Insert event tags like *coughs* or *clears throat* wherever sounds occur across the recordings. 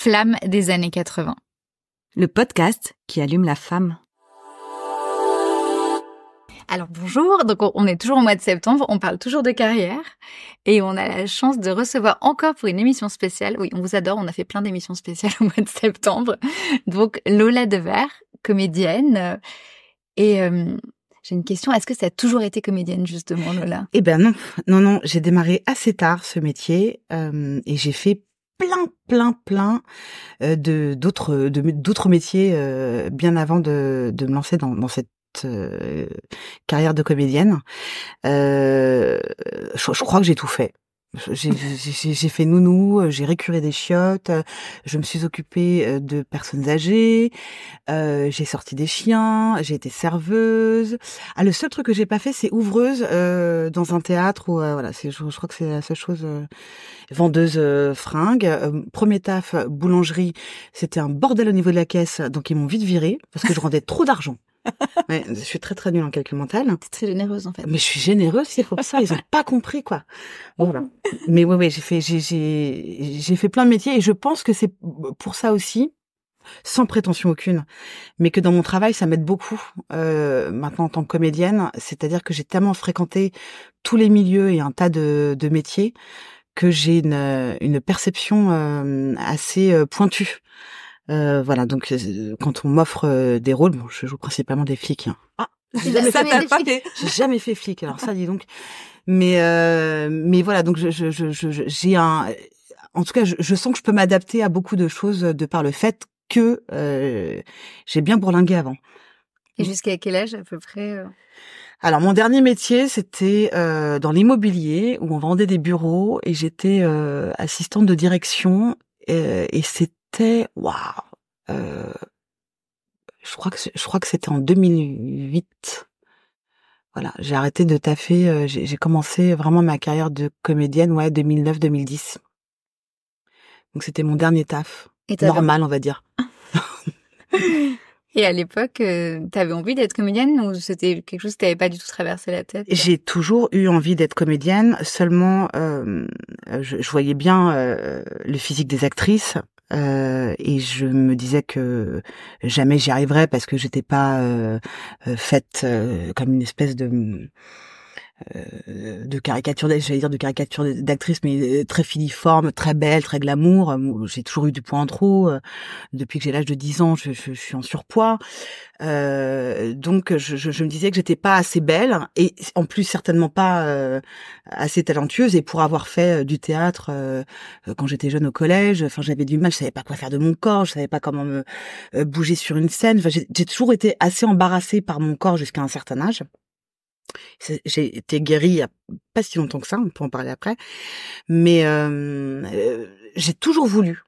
flamme des années 80. Le podcast qui allume la femme. Alors bonjour, donc on est toujours au mois de septembre, on parle toujours de carrière et on a la chance de recevoir encore pour une émission spéciale, oui on vous adore, on a fait plein d'émissions spéciales au mois de septembre, donc Lola Devers, comédienne et euh, j'ai une question, est-ce que ça a toujours été comédienne justement Lola Eh ben non, non, non, j'ai démarré assez tard ce métier euh, et j'ai fait plein, plein, plein euh, de d'autres d'autres métiers euh, bien avant de, de me lancer dans, cette euh, carrière de comédienne. je, crois que j'ai tout fait. J'ai fait nounou, euh, j'ai récuré des chiottes, euh, je me suis occupée euh, de personnes âgées, j'ai sorti des chiens, j'ai été serveuse. Ah, le seul truc que j'ai pas fait, c'est ouvreuse dans un théâtre ou voilà, je, je crois que c'est la seule chose. vendeuse fringues, premier taf boulangerie, c'était un bordel au niveau de la caisse, donc ils m'ont vite virée parce que je rendais trop d'argent. *laughs* ouais, je suis très très nulle en calcul mental. T'es très généreuse en fait. Mais je suis généreuse, c'est pour ça. Ils ont pas compris quoi. Voilà. Mais oui, j'ai fait j'ai j'ai fait plein de métiers et je pense que c'est pour ça aussi, sans prétention aucune, mais que dans mon travail ça m'aide beaucoup euh, maintenant en tant que comédienne. C'est-à-dire que j'ai tellement fréquenté tous les milieux et un tas de, de métiers que j'ai une, une perception euh, assez euh, pointue euh, voilà, donc euh, quand on m'offre euh, des rôles, bon, je joue principalement des flics. Ah, j'ai jamais, fait flic. Alors ça, *laughs* dis donc. Mais mais voilà, donc je j'ai je, je, j'ai un, en tout cas, je, sens que je peux m'adapter à beaucoup de choses de par le fait que j'ai bien bourlingué avant. Et jusqu'à quel âge à peu près alors mon dernier métier, c'était dans l'immobilier où on vendait des bureaux et j'étais assistante de direction et c'est c'était, waouh, euh, je crois que je crois que c'était en 2008. Voilà, j'ai arrêté de taffer, euh, j'ai commencé vraiment ma carrière de comédienne, ouais, 2009-2010. Donc c'était mon dernier taf, normal, on va dire. *laughs* Et à l'époque, tu euh, t'avais envie d'être comédienne ou c'était quelque chose qui n'avait pas du tout traversé la tête J'ai toujours eu envie d'être comédienne, seulement je, voyais bien le physique des actrices, euh, et je me disais que jamais j'y arriverais parce que j'étais pas euh, euh, faite comme une espèce de euh, de caricature, j'allais dire de caricature d'actrice, mais euh, très filiforme, très belle, très glamour. Euh, j'ai toujours eu du poids en trop. Depuis que j'ai l'âge de 10 ans, je, suis en surpoids. donc, je, me disais que j'étais pas assez belle et en plus certainement pas assez talentueuse. Et pour avoir fait du théâtre quand j'étais jeune au collège, enfin j'avais du mal, je savais pas quoi faire de mon corps, je savais pas comment me bouger sur une scène. j'ai toujours été assez embarrassée par mon corps jusqu'à un certain âge. J'ai été guérie il a pas si longtemps que ça, on peut en parler après. Mais j'ai toujours voulu,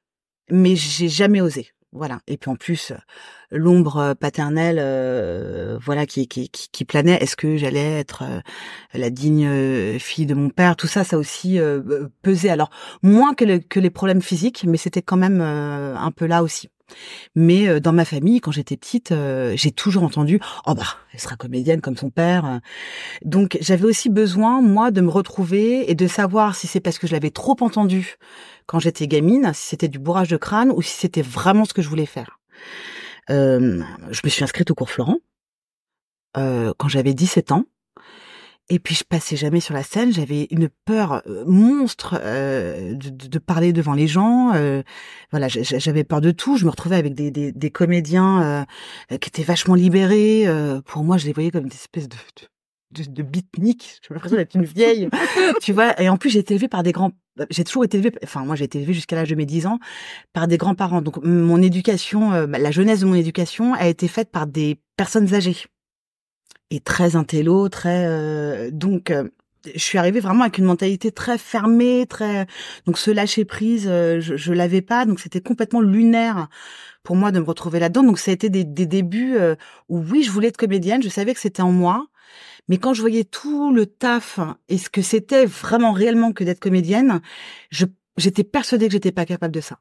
mais j'ai jamais osé. Voilà. Et puis en plus, l'ombre paternelle, voilà, qui, qui, qui, planait. Est-ce que j'allais être la digne fille de mon père Tout ça, ça aussi pesait. Alors moins que les problèmes physiques, mais c'était quand même un peu là aussi. Mais euh, dans ma famille, quand j'étais petite, euh, j'ai toujours entendu "Oh bah, elle sera comédienne comme son père." Donc j'avais aussi besoin moi de me retrouver et de savoir si c'est parce que je l'avais trop entendu quand j'étais gamine, si c'était du bourrage de crâne ou si c'était vraiment ce que je voulais faire. Euh, je me suis inscrite au cours Florent quand j'avais 17 ans et puis je passais jamais sur la scène, j'avais une peur euh, monstre euh, de, parler devant les gens. Euh, voilà, j'avais peur de tout. Je me retrouvais avec des, des, comédiens qui étaient vachement libérés. pour moi, je les voyais comme des espèces de, de, de, de l'impression d'être une vieille, *laughs* tu vois. Et en plus, j'ai été élevée par des grands. J'ai toujours été élevée. Enfin, moi, j'ai été élevée jusqu'à l'âge de mes 10 ans par des grands-parents. Donc, mon éducation, bah, la jeunesse de mon éducation, a été faite par des personnes âgées et très intello, très euh, donc euh, je suis arrivée vraiment avec une mentalité très fermée, très donc ce lâcher prise, euh, je, je l'avais pas, donc c'était complètement lunaire pour moi de me retrouver là-dedans. Donc ça a été des, des débuts où oui, je voulais être comédienne, je savais que c'était en moi, mais quand je voyais tout le taf et ce que c'était vraiment réellement que d'être comédienne, j'étais persuadée que j'étais pas capable de ça.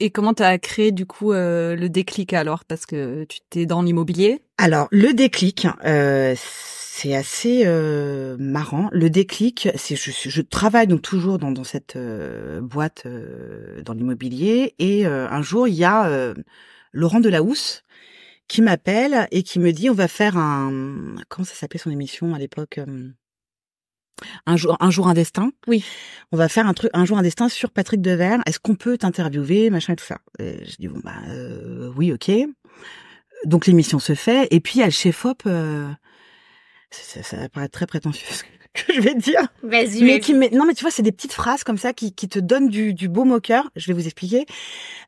Et, comment tu as créé du coup euh, le déclic alors Parce que tu t'es dans l'immobilier. Alors le déclic, euh, c'est assez euh, marrant. Le déclic, c'est je, je travaille donc toujours dans, dans cette boîte dans l'immobilier et un jour il y a Laurent Delahousse qui m'appelle et qui me dit on va faire un comment ça s'appelait son émission à l'époque un jour, un jour un destin. Oui. On va faire un truc, un jour un destin sur Patrick Devers. Est-ce qu'on peut t'interviewer, machin et tout ça. je dis bon bah euh, oui, ok. Donc l'émission se fait et puis à chef Fop euh, ça, ça, va paraître très prétentieux *laughs* ce que je vais dire. Vas-y. Mais non mais tu vois, c'est des petites phrases comme ça qui, qui te donnent du, du beau moqueur. Je vais vous expliquer.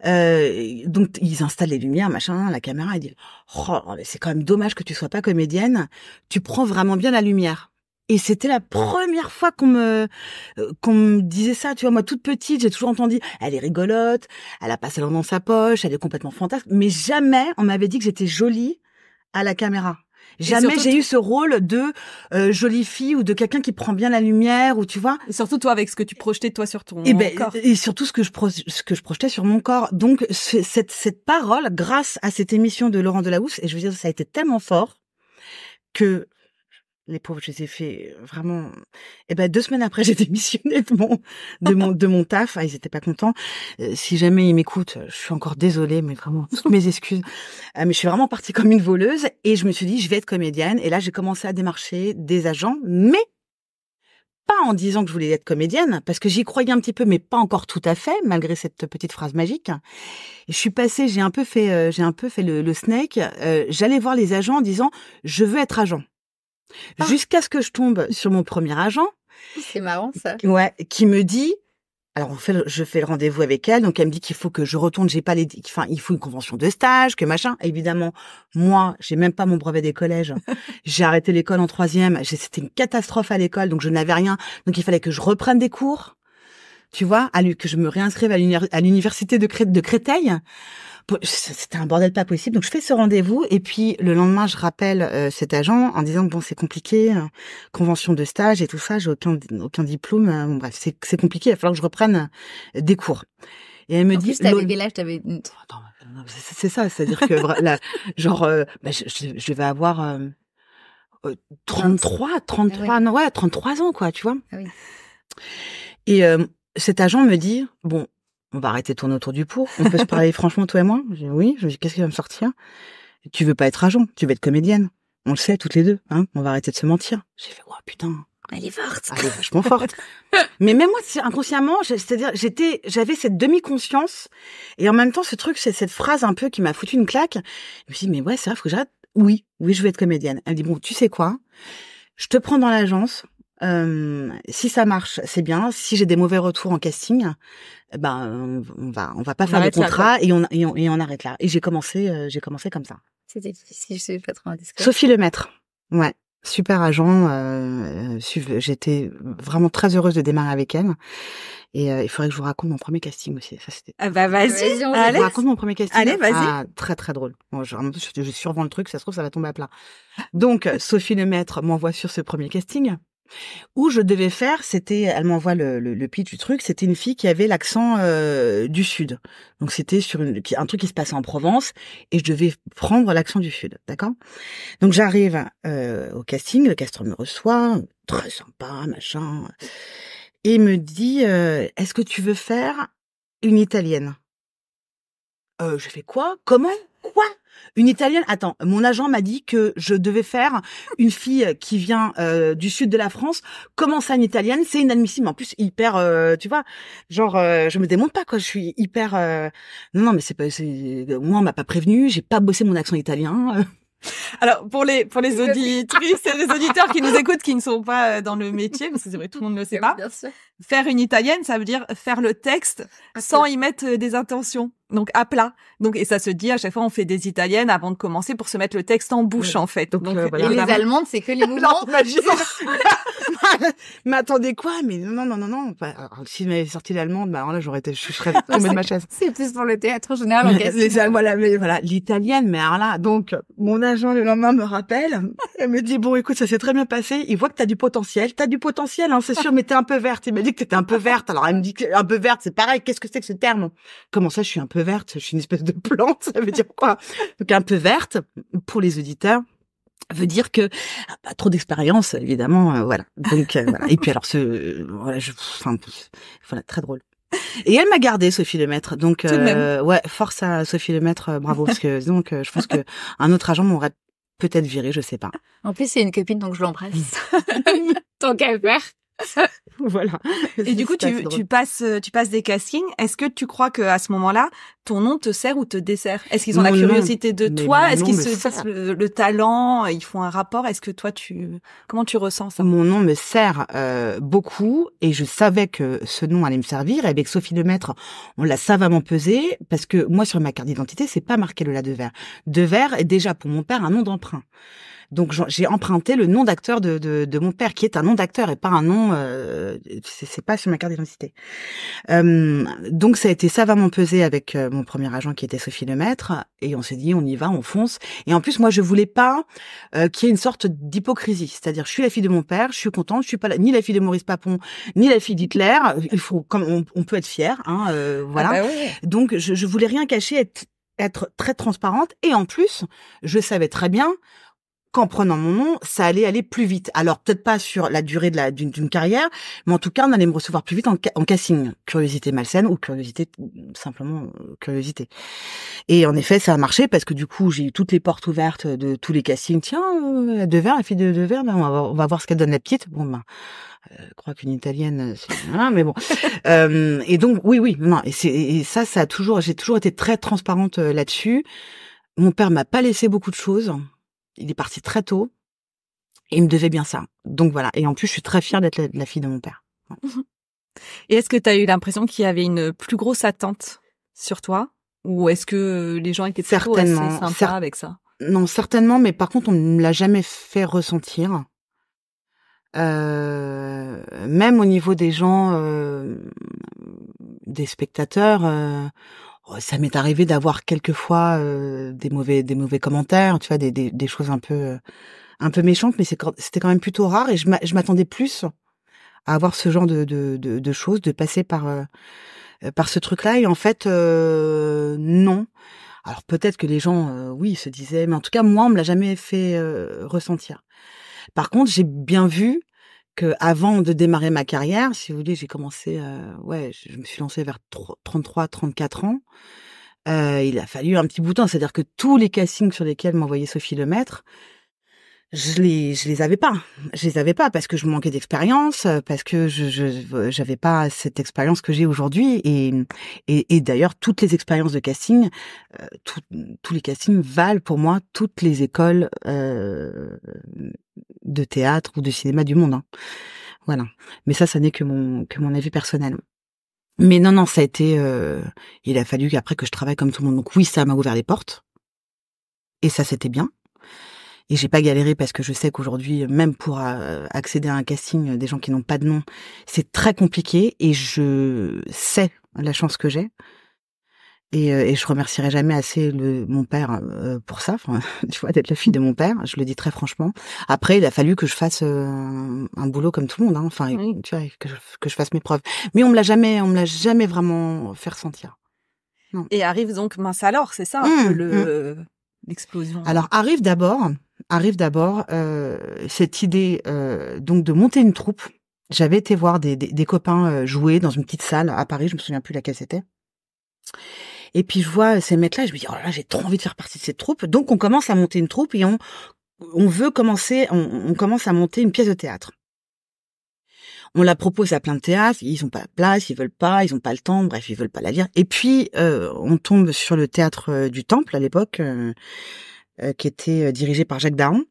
Euh, donc ils installent les lumières, machin, la caméra. Ils disent oh c'est quand même dommage que tu sois pas comédienne. Tu prends vraiment bien la lumière. Et c'était la première fois qu'on me euh, qu'on me disait ça. Tu vois, moi toute petite, j'ai toujours entendu elle est rigolote, elle a pas sa dans sa poche, elle est complètement fantasque. Mais jamais on m'avait dit que j'étais jolie à la caméra. Jamais j'ai eu ce rôle de euh, jolie fille ou de quelqu'un qui prend bien la lumière ou tu vois. surtout toi avec ce que tu projetais toi sur ton ben, corps. Et surtout ce que je ce que je projetais sur mon corps. Donc cette cette parole, grâce à cette émission de Laurent Delahousse, et je veux dire ça a été tellement fort que les pauvres, je les ai fait vraiment. Et eh ben deux semaines après, *laughs* j'ai démissionné de mon de mon de mon taf. Ah, ils étaient pas contents. si jamais ils m'écoutent, je suis encore désolée, mais vraiment toutes mes excuses. Ah, mais je suis vraiment partie comme une voleuse et je me suis dit, je vais être comédienne. Et là, j'ai commencé à démarcher des agents, mais pas en disant que je voulais être comédienne, parce que j'y croyais un petit peu, mais pas encore tout à fait, malgré cette petite phrase magique. je suis passée, j'ai un peu fait, j'ai un peu fait le, le snake. J'allais voir les agents en disant, je veux être agent. Ah. Jusqu'à ce que je tombe sur mon premier agent. C'est marrant ça. Ouais, qui me dit alors en fait, je fais le rendez-vous avec elle, donc elle me dit qu'il faut que je retourne, j'ai pas les, enfin il faut une convention de stage, que machin. Évidemment, moi j'ai même pas mon brevet des collèges. *laughs* j'ai arrêté l'école en troisième, c'était une catastrophe à l'école, donc je n'avais rien, donc il fallait que je reprenne des cours, tu vois, à, que je me réinscrive à l'université de Créteil. C'était un bordel pas possible. Donc je fais ce rendez-vous et puis le lendemain je rappelle euh, cet agent en disant bon c'est compliqué, euh, convention de stage et tout ça, j'ai aucun aucun diplôme. Euh, bref c'est compliqué, il va falloir que je reprenne des cours. Et elle me en dit. avais C'est ça, c'est-à-dire que genre, bah, je, vais avoir 33, 33, ah non ouais, 33 ans quoi, tu vois. Ah et cet agent me dit, bon, on va arrêter de tourner autour du pour. On peut se parler *laughs* franchement, toi et moi. oui, je dis, qu'est-ce qui va me sortir? Tu veux pas être agent, tu veux être comédienne. On le sait, toutes les deux, hein. On va arrêter de se mentir. J'ai fait, oh putain. Elle est forte. Elle est vachement forte. Mais même moi, inconsciemment, c'est-à-dire, j'étais, j'avais cette demi-conscience. Et en même temps, ce truc, c'est cette phrase un peu qui m'a foutu une claque. Je me suis dit, mais ouais, c'est vrai, faut que j'arrête. Oui, oui, je veux être comédienne. Elle me dit, bon, tu sais quoi? Je te prends dans l'agence si ça marche, c'est bien. Si j'ai des mauvais retours en casting, eh ben on va on va pas faire le contrat et, on, et on et on arrête là. Et j'ai commencé euh, j'ai commencé comme ça. C'était difficile, je sais pas trop Sophie Lemaître, ouais, super agent. Euh, J'étais vraiment très heureuse de démarrer avec elle. Et euh, il faudrait que je vous raconte mon premier casting aussi. Ça c'était. Ah bah vas-y, Je vous raconte mon premier casting. Allez, vas-y. Ah, très très drôle. Bon, je, je, je survends le truc, ça se trouve ça va tomber à plat. Donc Sophie Lemaître m'envoie sur ce premier casting où je devais faire, c'était, elle m'envoie le, le, pitch du truc, c'était une fille qui avait l'accent euh, du sud. Donc c'était sur un truc qui se passait en Provence et je devais prendre l'accent du sud, d'accord Donc j'arrive euh, au casting, le castor me reçoit, très sympa, machin, et me dit, euh, est-ce que tu veux faire une italienne Je fais quoi Comment quoi une italienne. Attends, mon agent m'a dit que je devais faire une fille qui vient euh, du sud de la France. Comment ça, une italienne C'est inadmissible. En plus, hyper, euh, tu vois, genre, euh, je me démonte pas quoi. Je suis hyper. Euh, non, non, mais c'est pas. Moi, on m'a pas prévenu. J'ai pas bossé mon accent italien. *laughs* Alors pour les pour les auditrices et les auditeurs qui nous écoutent qui ne sont pas dans le métier parce que c'est vrai tout le monde ne le sait pas. Faire une italienne, ça veut dire faire le texte sans y mettre des intentions donc à plat. Donc et ça se dit à chaque fois on fait des italiennes avant de commencer pour se mettre le texte en bouche en fait. Donc, euh, voilà. et les allemandes c'est que les *laughs* mouvements. *laughs* mais attendez quoi Mais non non non non. Bah, alors, si m'avait sorti l'allemande, bah là j'aurais été je serais *laughs* tombée de ma chaise. C'est plus pour le théâtre général. les, voilà voilà l'italienne mais alors là donc mon agent le lendemain me rappelle elle me dit bon écoute ça s'est très bien passé il voit que t'as du potentiel t'as du potentiel hein, c'est sûr mais t'es un peu verte il m'a dit que étais un peu verte alors elle me dit que un peu verte c'est pareil qu'est-ce que c'est que ce terme comment ça je suis un peu verte, je suis une espèce de plante, *laughs* ça veut dire quoi Donc un peu verte, pour les auditeurs, veut dire que ah, trop d'expérience, évidemment, euh, voilà. Donc euh, voilà. Et puis alors ce, voilà, je, très drôle. Et elle m'a gardé Sophie Lemaître, donc euh, ouais, force à Sophie Lemaître, bravo parce que *laughs* donc je pense que un autre agent m'aurait peut-être viré, je sais pas. En plus c'est une copine donc je l'embrasse. Tant mmh. *laughs* qu'à verte. *laughs* *laughs* voilà. Et du coup, tu, tu, passes, euh, tu passes des castings. Est-ce que tu crois que à ce moment-là, ton nom te sert ou te dessert Est-ce qu'ils ont la curiosité de toi Est-ce qu'ils se fassent Le, talent Ils font un rapport Est-ce que toi, tu comment tu ressens ça Mon nom me sert euh, beaucoup, et je savais que ce nom allait me servir. Et avec Sophie Lemaître, on l'a savamment pesé parce que moi, sur ma carte d'identité, c'est pas marqué le la de de verre est déjà pour mon père un nom d'emprunt. Donc j'ai emprunté le nom d'acteur de, de, mon père, qui est un nom d'acteur et pas un nom. Euh, c'est pas sur ma carte d'identité. Euh, donc ça a été savamment pesé avec euh, mon premier agent qui était Sophie Lemaître, et on s'est dit on y va, on fonce. Et en plus moi je voulais pas qu'il y ait une sorte d'hypocrisie, c'est-à-dire je suis la fille de mon père, je suis contente, je suis pas ni la fille de Maurice Papon, ni la fille d'Hitler. Il faut comme on, peut être fier, hein, voilà. Ah bah donc je, je voulais rien cacher, être être très transparente et en plus, je savais très bien qu'en prenant mon nom, ça allait aller plus vite. Alors peut-être pas sur la durée d'une carrière, mais en tout cas, on allait me recevoir plus vite en, casting, curiosité malsaine ou curiosité simplement euh, curiosité. Et en effet, ça a marché parce que du coup, j'ai eu toutes les portes ouvertes de tous les castings. Tiens, euh, deux verres, la fille de deux verres, ben, on, va voir, ce qu'elle donne la petite. Bon ben, euh, je crois qu'une italienne, euh, hein, mais bon. *laughs* et donc oui, oui, non. Et, et ça, ça a toujours, j'ai toujours été très transparente là-dessus. Mon père m'a pas laissé beaucoup de choses il est parti très tôt et il me devait bien ça. Donc voilà. Et en plus, je suis très fière d'être la, fille de mon père. *laughs* Et est-ce que tu as eu l'impression qu'il y avait une plus grosse attente sur toi ou est-ce que les gens étaient certainement assez sympas avec ça Non, certainement, mais par contre, on ne me l'a jamais fait ressentir. Euh, même au niveau des gens, euh, des spectateurs, euh, ça m'est arrivé d'avoir quelquefois des mauvais des mauvais commentaires, tu vois, des, des, choses un peu un peu méchantes, mais c'était quand même plutôt rare et je m'attendais plus à avoir ce genre de de, de, choses, de passer par euh, par ce truc-là et en fait non. Alors peut-être que les gens oui se disaient, mais en tout cas moi on me l'a jamais fait ressentir. Par contre j'ai bien vu que avant de démarrer ma carrière, si vous voulez, j'ai commencé, euh, ouais, je me suis lancée vers 33, 34 ans. Euh, il a fallu un petit bout de temps, c'est-à-dire que tous les castings sur lesquels m'envoyait Sophie le Maître, je les, je les avais pas. Je les avais pas parce que je manquais d'expérience, euh, parce que je, je, j'avais pas cette expérience que j'ai aujourd'hui. Et, et, d'ailleurs, toutes les expériences de casting, euh, tous les castings valent pour moi toutes les écoles euh, de théâtre ou de cinéma du monde. Hein. Voilà. Mais ça, ça n'est que mon que mon avis personnel. Mais non, non, ça a été. Euh, il a fallu qu'après que je travaille comme tout le monde. Donc oui, ça m'a ouvert les portes. Et ça, c'était bien. Et j'ai pas galéré parce que je sais qu'aujourd'hui, même pour euh, accéder à un casting, des gens qui n'ont pas de nom, c'est très compliqué. Et je sais la chance que j'ai et, euh, et, je remercierai jamais assez mon père euh, pour ça, *laughs* tu vois, d'être la fille de mon père. Je le dis très franchement. Après, il a fallu que je fasse euh, un boulot comme tout le monde, hein, enfin, tu vois, que je, fasse mes preuves. Mais on me l'a jamais, on me l'a jamais vraiment fait ressentir. Et arrive donc mince alors, c'est ça mmh, le mmh. l'explosion. Hein. Alors arrive d'abord, arrive d'abord cette idée donc de monter une troupe. J'avais été voir des, des, des copains jouer dans une petite salle à Paris, je me souviens plus laquelle c'était. Et puis je vois ces mecs-là, je me dis, oh là, j'ai trop envie de faire partie de cette troupe. Donc on commence à monter une troupe et on, on veut commencer, on, commence à monter une pièce de théâtre. On la propose à plein de théâtres, ils ont pas la place, ils veulent pas, ils ont pas le temps, bref, ils veulent pas la lire. Et puis euh, on tombe sur le théâtre euh, du Temple à l'époque, euh, euh, qui était euh, dirigé par Jacques Daron.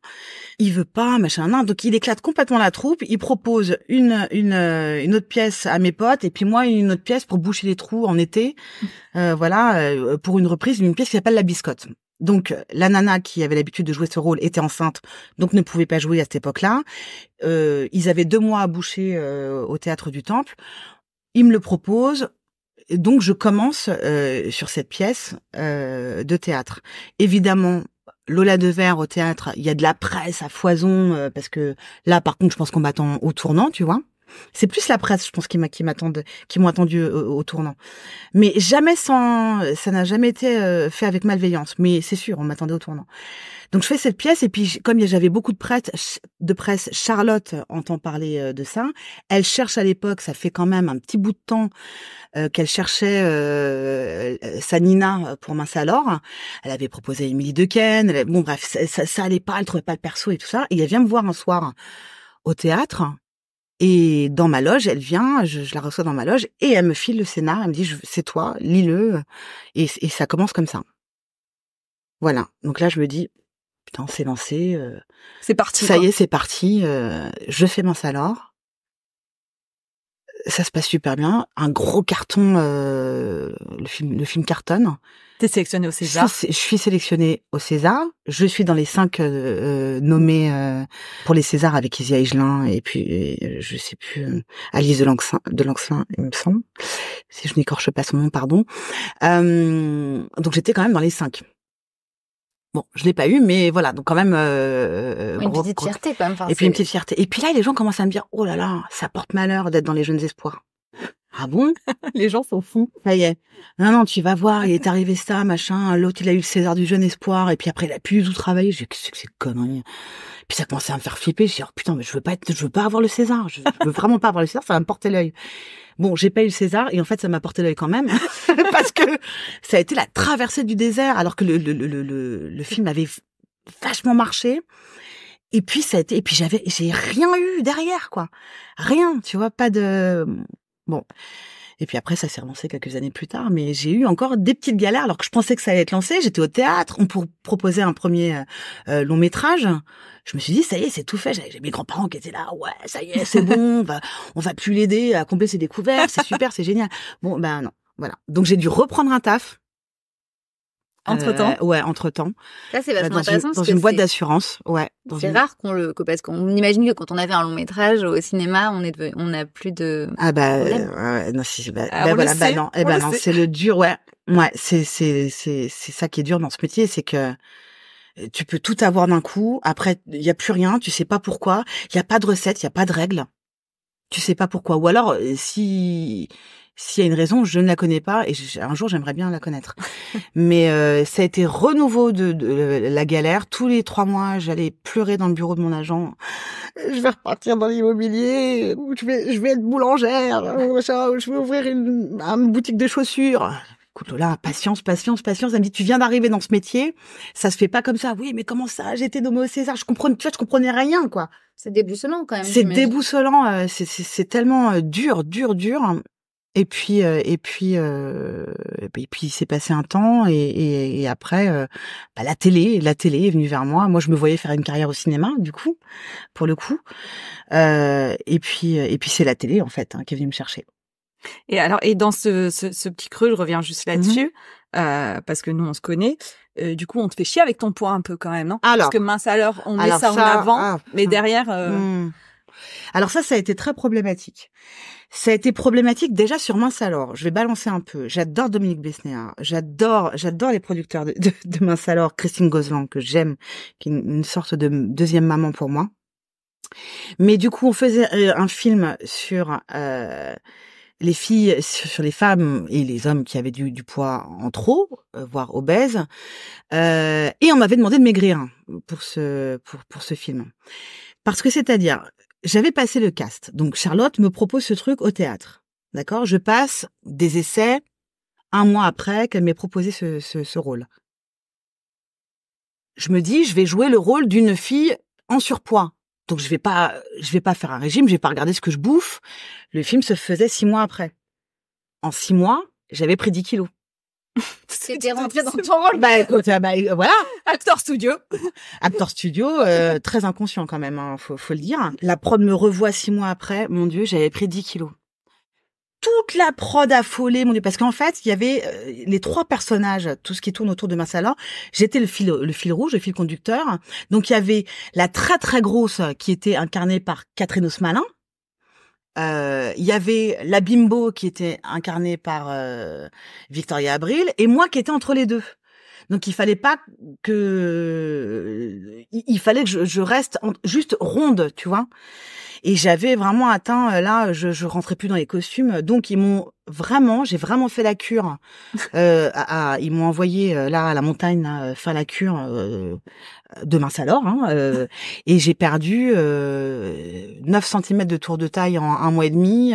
Il veut pas, machin, non. Donc il éclate complètement la troupe. Il propose une une, euh, autre pièce à mes potes et puis moi une autre pièce pour boucher les trous en été. Mmh. voilà, pour une reprise d'une pièce qui s'appelle La Biscotte. Donc la nana qui avait l'habitude de jouer ce rôle était enceinte, donc ne pouvait pas jouer à cette époque-là. Euh, ils avaient deux mois à boucher au théâtre du Temple. Il me le propose, donc je commence sur cette pièce de théâtre. Évidemment, Lola Devers au théâtre, il y a de la presse à foison, euh, parce que là, par contre, je pense qu'on m'attend au tournant, tu vois. C'est plus la presse, je pense, qui m'a qui qui m'ont attendu euh, au tournant. Mais jamais sans, ça n'a jamais été euh, fait avec malveillance. Mais c'est sûr, on m'attendait au tournant. Donc je fais cette pièce et puis comme j'avais beaucoup de presse, de presse, Charlotte entend parler euh, de ça. Elle cherche à l'époque, ça fait quand même un petit bout de temps qu'elle cherchait euh, sa Nina pour Mince alors. Elle avait proposé Émilie Dequesne. bon bref, ça, allait pas, elle trouvait pas le perso et tout ça. Et elle vient me voir un soir au théâtre et dans ma loge, elle vient, je, la reçois dans ma loge et elle me file le scénar. Elle me dit c'est toi, lis-le. Et, ça commence comme ça. Voilà. Donc là, je me dis putain, c'est lancé. Euh, c'est parti. Ça y est, c'est parti. Euh, je fais mon salor ça se passe super bien. Un gros carton, euh, le film, le film cartonne. T'es sélectionnée au César. Je, suis sélectionnée au César. Je suis dans les cinq euh, euh, nommés euh, pour les Césars avec Izzy Aigelin et puis je sais plus Alice de Lanxin, de Lanxin, il me semble. Si je n'écorche pas son nom, pardon. donc j'étais quand même dans les cinq. Bon, je l'ai pas eu, mais voilà, donc quand même. Euh, une petite fierté quand même. Et puis une petite fierté. Et puis là, les gens commencent à me dire, oh là là, ça porte malheur d'être dans les jeunes espoirs. Ah bon *laughs* Les gens sont fous. Ça y est. Non, non, tu vas voir, il est arrivé ça, machin. L'autre, il a eu le César du Jeune Espoir. Et puis après, il a pu tout travailler. J'ai que c'est que Puis ça commençait à me faire flipper. J'ai dit, oh, putain, mais je veux pas être, je veux pas avoir le César. Je, veux vraiment pas avoir le César. Ça va me porter l'œil. Bon, j'ai pas eu le César. Et en fait, ça m'a porté l'œil quand même. *laughs* parce que ça a été la traversée du désert. Alors que le, le, le, le, le film avait vachement marché. Et puis ça a et puis j'avais, j'ai rien eu derrière, quoi. Rien, tu vois, pas de, Bon. Et puis après, ça s'est relancé quelques années plus tard, mais j'ai eu encore des petites galères alors que je pensais que ça allait être lancé. J'étais au théâtre, on pour proposer un premier euh, euh, long métrage. Je me suis dit, ça y est, c'est tout fait. J'ai mes grands-parents qui étaient là, ouais, ça y est, c'est bon, on va, on va plus l'aider à combler ses découvertes, c'est super, c'est génial. Bon, ben non, voilà. Donc j'ai dû reprendre un taf entre temps. Euh, ouais, entre temps. Ça, c'est vachement intéressant. Bah, une, dans une boîte d'assurance, ouais. C'est rare qu'on le, parce qu'on imagine que quand on avait un long métrage au cinéma, on est, on n'a plus de. Ah bah, non, si, bah, ah, bah voilà, bah, non, eh non, c'est le dur, ouais. Ouais, c'est, c'est, c'est, c'est ça qui est dur dans ce métier, c'est que euh, tu peux tout avoir d'un coup. Après, il y a plus rien, tu sais pas pourquoi. Il y a pas de recette, il y a pas de règle. Tu sais pas pourquoi. Ou alors, euh, si s'il y a une raison, je ne la connais pas et un jour j'aimerais bien la connaître. *laughs* Mais euh, ça a été renouveau de, de, euh, la galère. Tous les trois mois, j'allais pleurer dans le bureau de mon agent. Je vais repartir dans l'immobilier, je vais, je vais être boulangère, je vais ouvrir une, une boutique de chaussures écoute Lola, patience, patience, patience. Elle me dit, tu viens d'arriver dans ce métier, ça se fait pas comme ça. Oui, mais comment ça J'étais nommée au César, je comprenais, tu vois, je comprenais rien, quoi. C'est déboussolant quand même. C'est déboussolant, euh, c'est tellement dur, dur, dur. Et puis euh, et puis euh, et puis il s'est passé un temps et, et, après euh, bah, la télé la télé est venue vers moi. Moi je me voyais faire une carrière au cinéma du coup pour le coup. et puis et puis c'est la télé en fait hein, qui est venue me chercher. Et alors, et dans ce, ce, ce, petit creux, je reviens juste mmh là-dessus, euh, parce que nous, on se connaît. du coup, on te fait chier avec ton poids un peu quand même, non alors, Parce que mince, alors, on met ça, en avant, ah, mais mmh. derrière... Mmh. Alors ça, ça a été très problématique. Ça a été problématique déjà sur Mince Alors. Je vais balancer un peu. J'adore Dominique Besnéard. J'adore, j'adore les producteurs de, *laughs* de, de, Mince Alors. Christine Gozlan, que j'aime, qui est une sorte de deuxième maman pour moi. Mais du coup, on faisait euh, un film sur euh, les filles, sur les femmes et les hommes qui avaient du, du poids en trop, euh, voire obèses. et on m'avait demandé de maigrir pour ce, pour, pour ce film. Parce que c'est-à-dire, j'avais passé le cast, donc Charlotte me propose ce truc au théâtre. D'accord Je passe des essais un mois après qu'elle m'ait proposé ce, ce, rôle. Je me dis, je vais jouer le rôle d'une fille en surpoids. Donc je vais pas, je vais pas faire un régime, je vais pas regarder ce que je bouffe. Le film se faisait six mois après. En six mois, j'avais pris 10 kilos. *laughs* C'était rentré dans ton rôle. *laughs* Bah, écoute, euh, bah, euh, voilà. Actor studio. *laughs* Actor studio, euh, très inconscient quand même, hein, faut, le dire. La prod me revoit six mois après. Mon Dieu, j'avais pris 10 kilos. Toute la prod affolée, mon Dieu, parce qu'en fait, il y avait les trois personnages, tout ce qui tourne autour de ma salle. Hein, j'étais le fil, le fil rouge, le fil conducteur. Donc, il y avait la très très grosse qui était incarnée par Catherine Osmalin, euh, il y avait la bimbo qui était incarnée par euh, Victoria Abril et moi qui étais entre les deux. Donc il fallait pas que il fallait que je, reste juste ronde, tu vois. Et j'avais vraiment atteint, euh, là, je, je rentrais plus dans les costumes. Donc, ils m'ont vraiment, j'ai vraiment fait la cure. Euh, à, ils m'ont envoyé euh, là à la montagne faire la cure euh, demain alors. Hein, et j'ai perdu 9 cm de tour de taille en un mois et demi.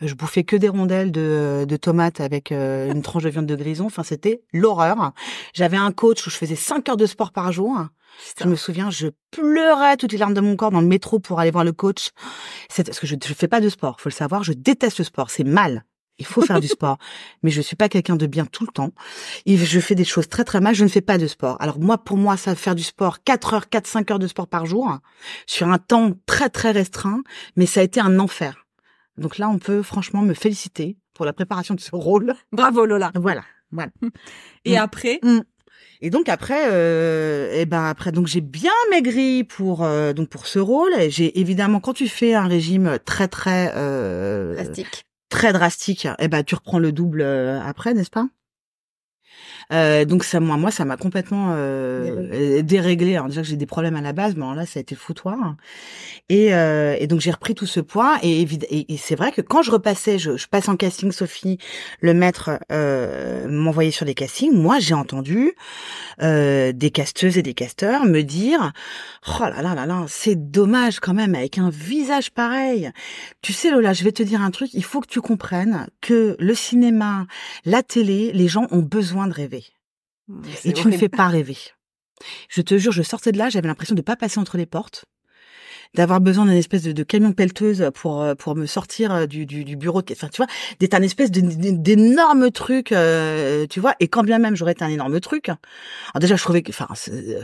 je bouffais que des rondelles de, de tomates avec une tranche de viande de grison. Enfin, c'était l'horreur. J'avais un coach où je faisais 5 heures de sport par jour. Je me souviens, je pleurais toutes les larmes de mon corps dans le métro pour aller voir le coach. C'est parce que je ne fais pas de sport, faut le savoir, je déteste le sport, c'est mal. Il faut faire du *laughs* sport, mais je suis pas quelqu'un de bien tout le temps. je fais des choses très très mal, je ne fais pas de sport. Alors moi pour moi ça faire du sport 4 heures, 4 5 heures de sport par jour sur un temps très très restreint, mais ça a été un enfer. Donc là on peut franchement me féliciter pour la préparation de ce rôle. Bravo Lola. Voilà. Voilà. *laughs* Et mm. après, mm. Et donc après, euh, eh ben après, donc j'ai bien maigri pour euh, donc pour ce rôle. J'ai évidemment quand tu fais un régime très très euh, drastique, très drastique, et eh ben tu reprends le double après, n'est-ce pas euh, donc ça, moi, moi, ça m'a complètement euh, euh, déréglé. hein. déjà que j'ai des problèmes à la base, mais là, ça a été le foutoir. Et, et donc j'ai repris tout ce poids. Et, et, et c'est vrai que quand je repassais, je, je passe en casting, Sophie, le maître m'envoyait sur des castings. Moi, j'ai entendu des casteuses et des casteurs me dire, oh là là là là, c'est dommage quand même avec un visage pareil. Tu sais, Lola, je vais te dire un truc. Il faut que tu comprennes que le cinéma, la télé, les gens ont besoin de rêver. Mmh, et tu ne fais pas rêver. Je te jure, je sortais de là, j'avais l'impression de pas passer entre les portes, d'avoir besoin d'une espèce de, camion pelleteuse pour euh, pour me sortir euh, du, du, du bureau. Enfin, tu vois, d'être un espèce d'énorme truc, euh, tu vois. Et quand bien même j'aurais été un énorme truc, hein. déjà je trouvais que, enfin,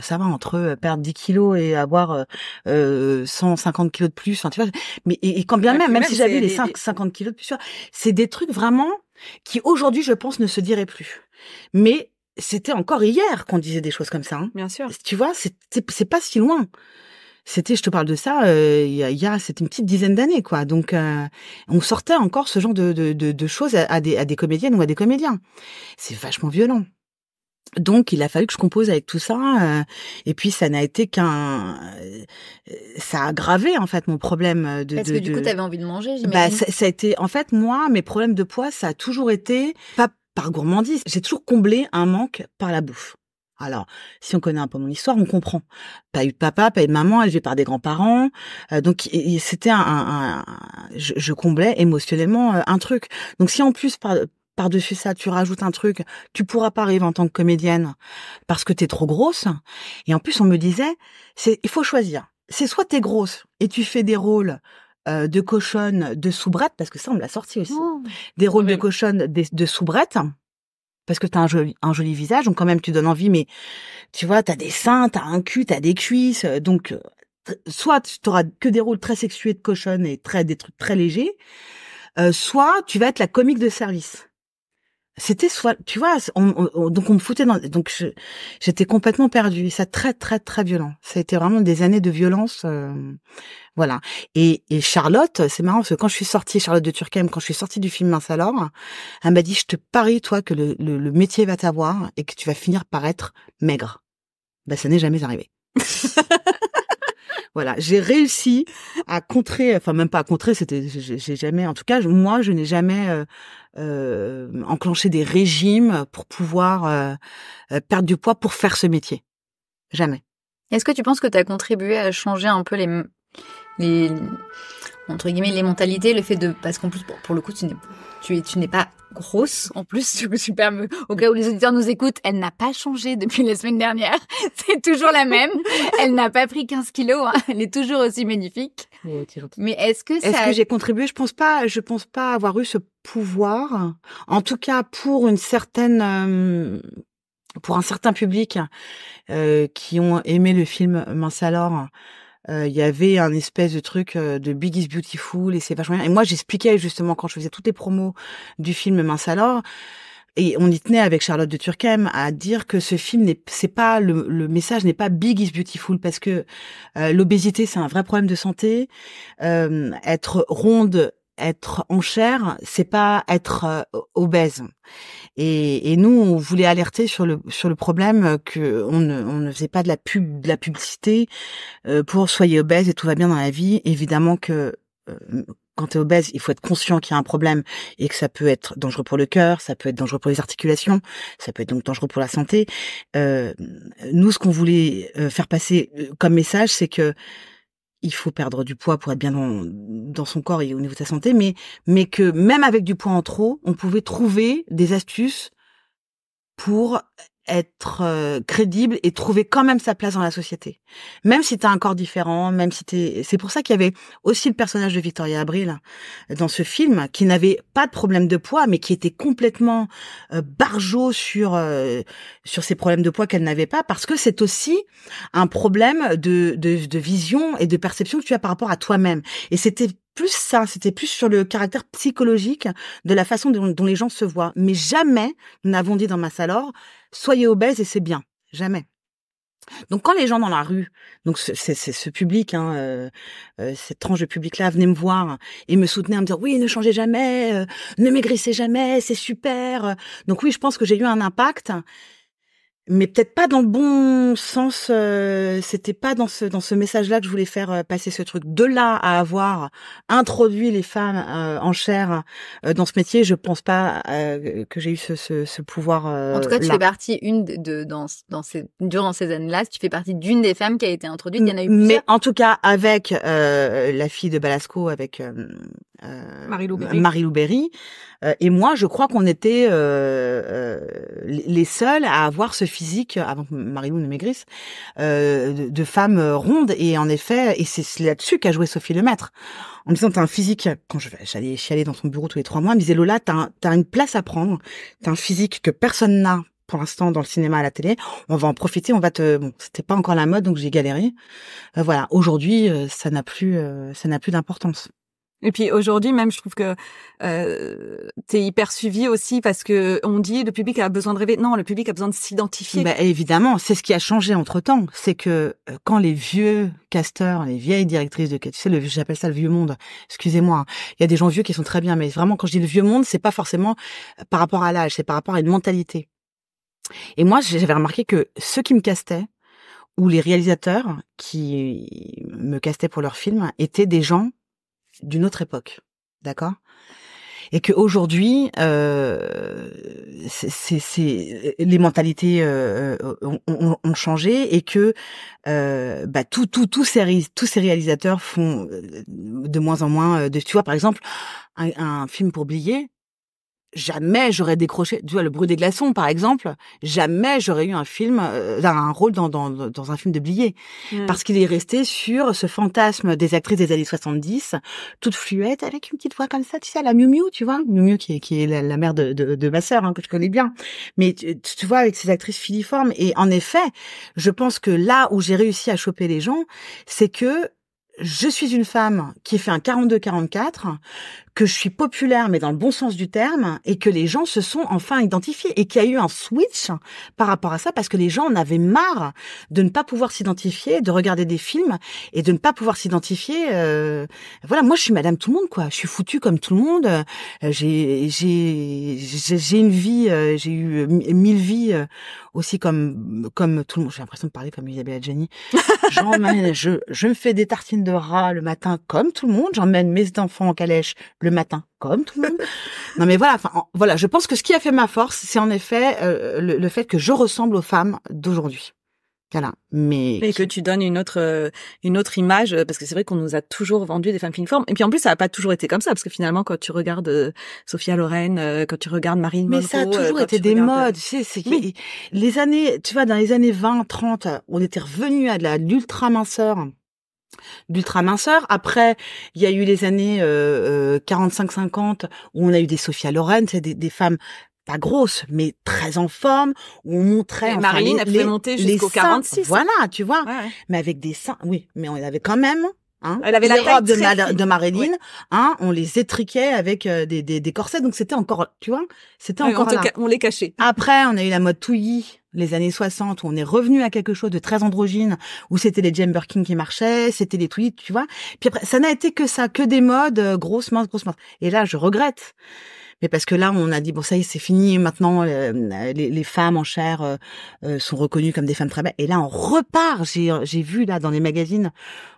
ça va entre perdre 10 kilos et avoir euh, 150 bah, kilos de plus. tu vois. Mais et, quand bien même, même, si j'avais les 5, 50 kilos de plus, c'est des trucs vraiment qui aujourd'hui, je pense, ne se diraient plus. Mais c'était encore hier qu'on disait des choses comme ça. Hein. Bien sûr. Tu vois, c'est pas si loin. C'était, je te parle de ça, euh, il y a, une petite dizaine d'années, quoi. Donc, euh, on sortait encore ce genre de, choses à, des, à comédiennes ou à des comédiens. C'est vachement violent. Donc, il a fallu que je compose avec tout ça. Euh, et puis, ça n'a été qu'un, ça a aggravé en fait mon problème de. Parce que du coup, t'avais envie de manger. Bah, ça, ça, a été, en fait, moi, mes problèmes de poids, ça a toujours été par gourmandise. J'ai toujours comblé un manque par la bouffe. Alors, si on connaît un peu mon histoire, on comprend. Pas eu de papa, pas eu de maman, élevé par des grands-parents. Euh, donc, c'était un, un, je, je, comblais émotionnellement euh, un truc. Donc, si en plus par par-dessus ça, tu rajoutes un truc, tu pourras pas arriver en tant que comédienne parce que t'es trop grosse. Et en plus, on me disait, c'est, il faut choisir. C'est soit t'es grosse et tu fais des rôles euh, de cochonne, de soubrette, parce que ça, on me l'a sorti aussi. Oh, des rôles de cochonne, des, de soubrette, parce que t'as un joli, un joli visage, donc quand même, tu donnes envie, mais tu vois, t'as des seins, t'as un cul, t'as des cuisses, euh, donc euh, soit tu auras que des rôles très sexués de cochonne et très des trucs très légers, soit tu vas être la comique de service. C'était soit, tu vois, on, donc on me foutait dans, donc j'étais complètement perdue. ça très très très violent. Ça a été vraiment des années de violence, euh, voilà. Et, Charlotte, c'est marrant parce que quand je suis sortie, Charlotte de Turquem, quand je suis sortie du film Mince alors, elle m'a dit, je te parie toi que le, métier va t'avoir et que tu vas finir par être maigre. Ben ça n'est jamais arrivé. *laughs* voilà, j'ai réussi à contrer, enfin même pas à contrer, c'était, j'ai jamais, en tout cas, moi, je n'ai jamais euh, euh, enclencher des régimes pour pouvoir euh, euh, perdre du poids pour faire ce métier. Jamais. Est-ce que tu penses que tu as contribué à changer un peu les, les entre les mentalités, le fait de parce qu'en plus pour, le coup tu n'es tu, n'es pas grosse en plus tu, *laughs* au cas où les auditeurs nous écoutent, elle n'a pas changé depuis la semaine dernière, *laughs* c'est toujours la même, elle n'a pas pris 15 kilos, hein. elle est toujours aussi magnifique. Oh, Mais est-ce que ça... est-ce que j'ai contribué Je pense pas, je pense pas avoir eu ce pouvoir, en tout cas pour une certaine, euh, pour un certain public euh, qui ont aimé le film Mince alors. Euh, il y avait un espèce de truc de Big is Beautiful et c'est vachement bien. Et moi, j'expliquais justement quand je faisais toutes les promos du film Mince alors, et on y tenait avec Charlotte de Turquem à dire que ce film n'est c'est pas le, le message n'est pas big is beautiful parce que l'obésité c'est un vrai problème de santé être ronde être en chair, c'est pas être euh, obèse. Et, et, nous, on voulait alerter sur le sur le problème que on ne, on ne faisait pas de la pub, de la publicité euh, pour soyez obèse et tout va bien dans la vie. Évidemment que euh, quand tu es obèse, il faut être conscient qu'il y a un problème et que ça peut être dangereux pour le cœur, ça peut être dangereux pour les articulations, ça peut être donc dangereux pour la santé. nous, ce qu'on voulait faire passer comme message, c'est que il faut perdre du poids pour être bien dans, son corps et au niveau de sa santé, mais, mais que même avec du poids en trop, on pouvait trouver des astuces pour être euh, crédible et trouver quand même sa place dans la société. Même si tu as un corps différent, même si tu es... C'est pour ça qu'il y avait aussi le personnage de Victoria Abril euh, dans ce film, qui n'avait pas de problème de poids, mais qui était complètement euh, barjot sur, euh, sur ses problèmes de poids qu'elle n'avait pas, parce que c'est aussi un problème de, de, de vision et de perception que tu as par rapport à toi-même. Et c'était plus ça, c'était plus sur le caractère psychologique de la façon dont, dont les gens se voient. Mais jamais, nous n'avons dit dans Massalor, soyez obèse et c'est bien. Jamais. Donc quand les gens dans la rue, donc c'est ce public, hein, euh, euh, cette tranche de public-là, venez me voir et me soutenir, en me dire oui, ne changez jamais, euh, ne maigrissez jamais, c'est super. Donc oui, je pense que j'ai eu un impact mais peut-être pas dans le bon sens. Euh, c'était pas dans ce dans ce message-là que je voulais faire euh, passer ce truc. De là à avoir introduit les femmes euh, en chair dans ce métier, je pense pas que j'ai eu ce, ce, ce pouvoir. en tout cas, tu fais partie une de, dans dans ces durant ces années-là, tu fais partie d'une des femmes qui a été introduite. Il y en a eu plusieurs. Mais en tout cas, avec la fille de Balasco, avec euh, marie Louberry euh, et moi, je crois qu'on était euh, les seuls à avoir ce physique, avant que Marie-Lou ne maigrisse, de, de femme ronde. Et en effet, et c'est là-dessus qu'a joué Sophie Lemaître. En me disant, t'as un physique, quand j'allais chialer dans son bureau tous les trois mois, elle me disait, Lola, t'as une place à prendre, t'as un physique que personne n'a pour l'instant dans le cinéma à la télé. On va en profiter, on va te bon, c'était pas encore la mode donc j'ai galéré. voilà, aujourd'hui ça n'a plus ça n'a plus d'importance. Et puis aujourd'hui même, je trouve que euh, t'es hyper suivi aussi parce que on dit le public a besoin de rêver. Non, le public a besoin de s'identifier. Bah, évidemment, c'est ce qui a changé entre temps. C'est que euh, quand les vieux casteurs, les vieilles directrices de, tu sais, j'appelle ça le vieux monde. Excusez-moi, hein. il y a des gens vieux qui sont très bien, mais vraiment quand je dis le vieux monde, c'est pas forcément euh, par rapport à l'âge, c'est par rapport à une mentalité. Et moi, j'avais remarqué que ceux qui me castaient ou les réalisateurs qui me castaient pour leurs films étaient des gens d'une autre époque, d'accord et qu'aujourd'hui, euh, c'est euh, les mentalités euh, euh, ont, changé et que euh, bah, tout, tout, tous ces réalisateurs font de moins en moins de. Tu vois, par exemple, un, un film pour oublier, jamais j'aurais décroché, tu vois, le bruit des glaçons par exemple, jamais j'aurais eu un film, euh, un rôle dans, dans, dans, un film de Blié. parce qu'il est resté sur ce fantasme des actrices des années 70, toutes fluettes, avec une petite voix comme ça, tu sais, la Miu Miu, tu vois, Miu Miu qui est, qui est la, mère de, de, de ma sœur, hein, que je connais bien, mais tu, tu, vois, avec ces actrices filiformes, et en effet, je pense que là où j'ai réussi à choper les gens, c'est que je suis une femme qui fait un 42-44, que je suis populaire, mais dans le bon sens du terme, et que les gens se sont enfin identifiés, et qu'il y a eu un switch par rapport à ça, parce que les gens en avaient marre de ne pas pouvoir s'identifier, de regarder des films, et de ne pas pouvoir s'identifier. Euh, voilà, moi je suis madame tout le monde, quoi. Je suis foutue comme tout le monde. Euh, j'ai, j'ai, j'ai une vie, euh, j'ai eu mille vies aussi comme, comme tout le monde. J'ai l'impression de parler comme Isabelle *laughs* Jenny je, je me fais des tartines de rat le matin comme tout le monde. J'emmène mes enfants en calèche le matin, comme tout le monde. *laughs* non, mais voilà. Enfin, voilà. Je pense que ce qui a fait ma force, c'est en effet euh, le, fait que je ressemble aux femmes d'aujourd'hui. Voilà. Mais et que tu donnes une autre euh, une autre image parce que c'est vrai qu'on nous a toujours vendu des femmes fines formes et puis en plus ça n'a pas toujours été comme ça parce que finalement quand tu regardes euh, Sophia Loren quand tu regardes Marine Monroe Mais ça a toujours été des modes, tu c'est les années tu vois dans les années 20 30 on était revenu à de l'ultra minceur d'ultra minceur. Après, il y a eu les années 45-50 euh, euh, où on a eu des Sophia Loren, c'est des, femmes pas grosses, mais très en forme, où on montrait... Marilyn a pu jusqu'au 46. Voilà, tu vois. Mais avec des seins, oui, mais on avait quand même Hein. elle avait la les de, de Marilyn, hein. on les étriquait avec euh, des, corsets, donc c'était encore, tu vois, c'était encore on, là. on les cachait. Après, on a eu la mode touillis, les années 60, où on est revenu à quelque chose de très androgyne, où c'était les James King qui marchaient, c'était les tweets, tu vois. Puis après, ça n'a été que ça, que des modes, euh, grosses grosses Et là, je regrette mais parce que là, on a dit bon ça y est, c'est fini. Maintenant, euh, les, femmes en chair euh, euh, sont reconnues comme des femmes très belles. Et là, on repart. J'ai vu là dans les magazines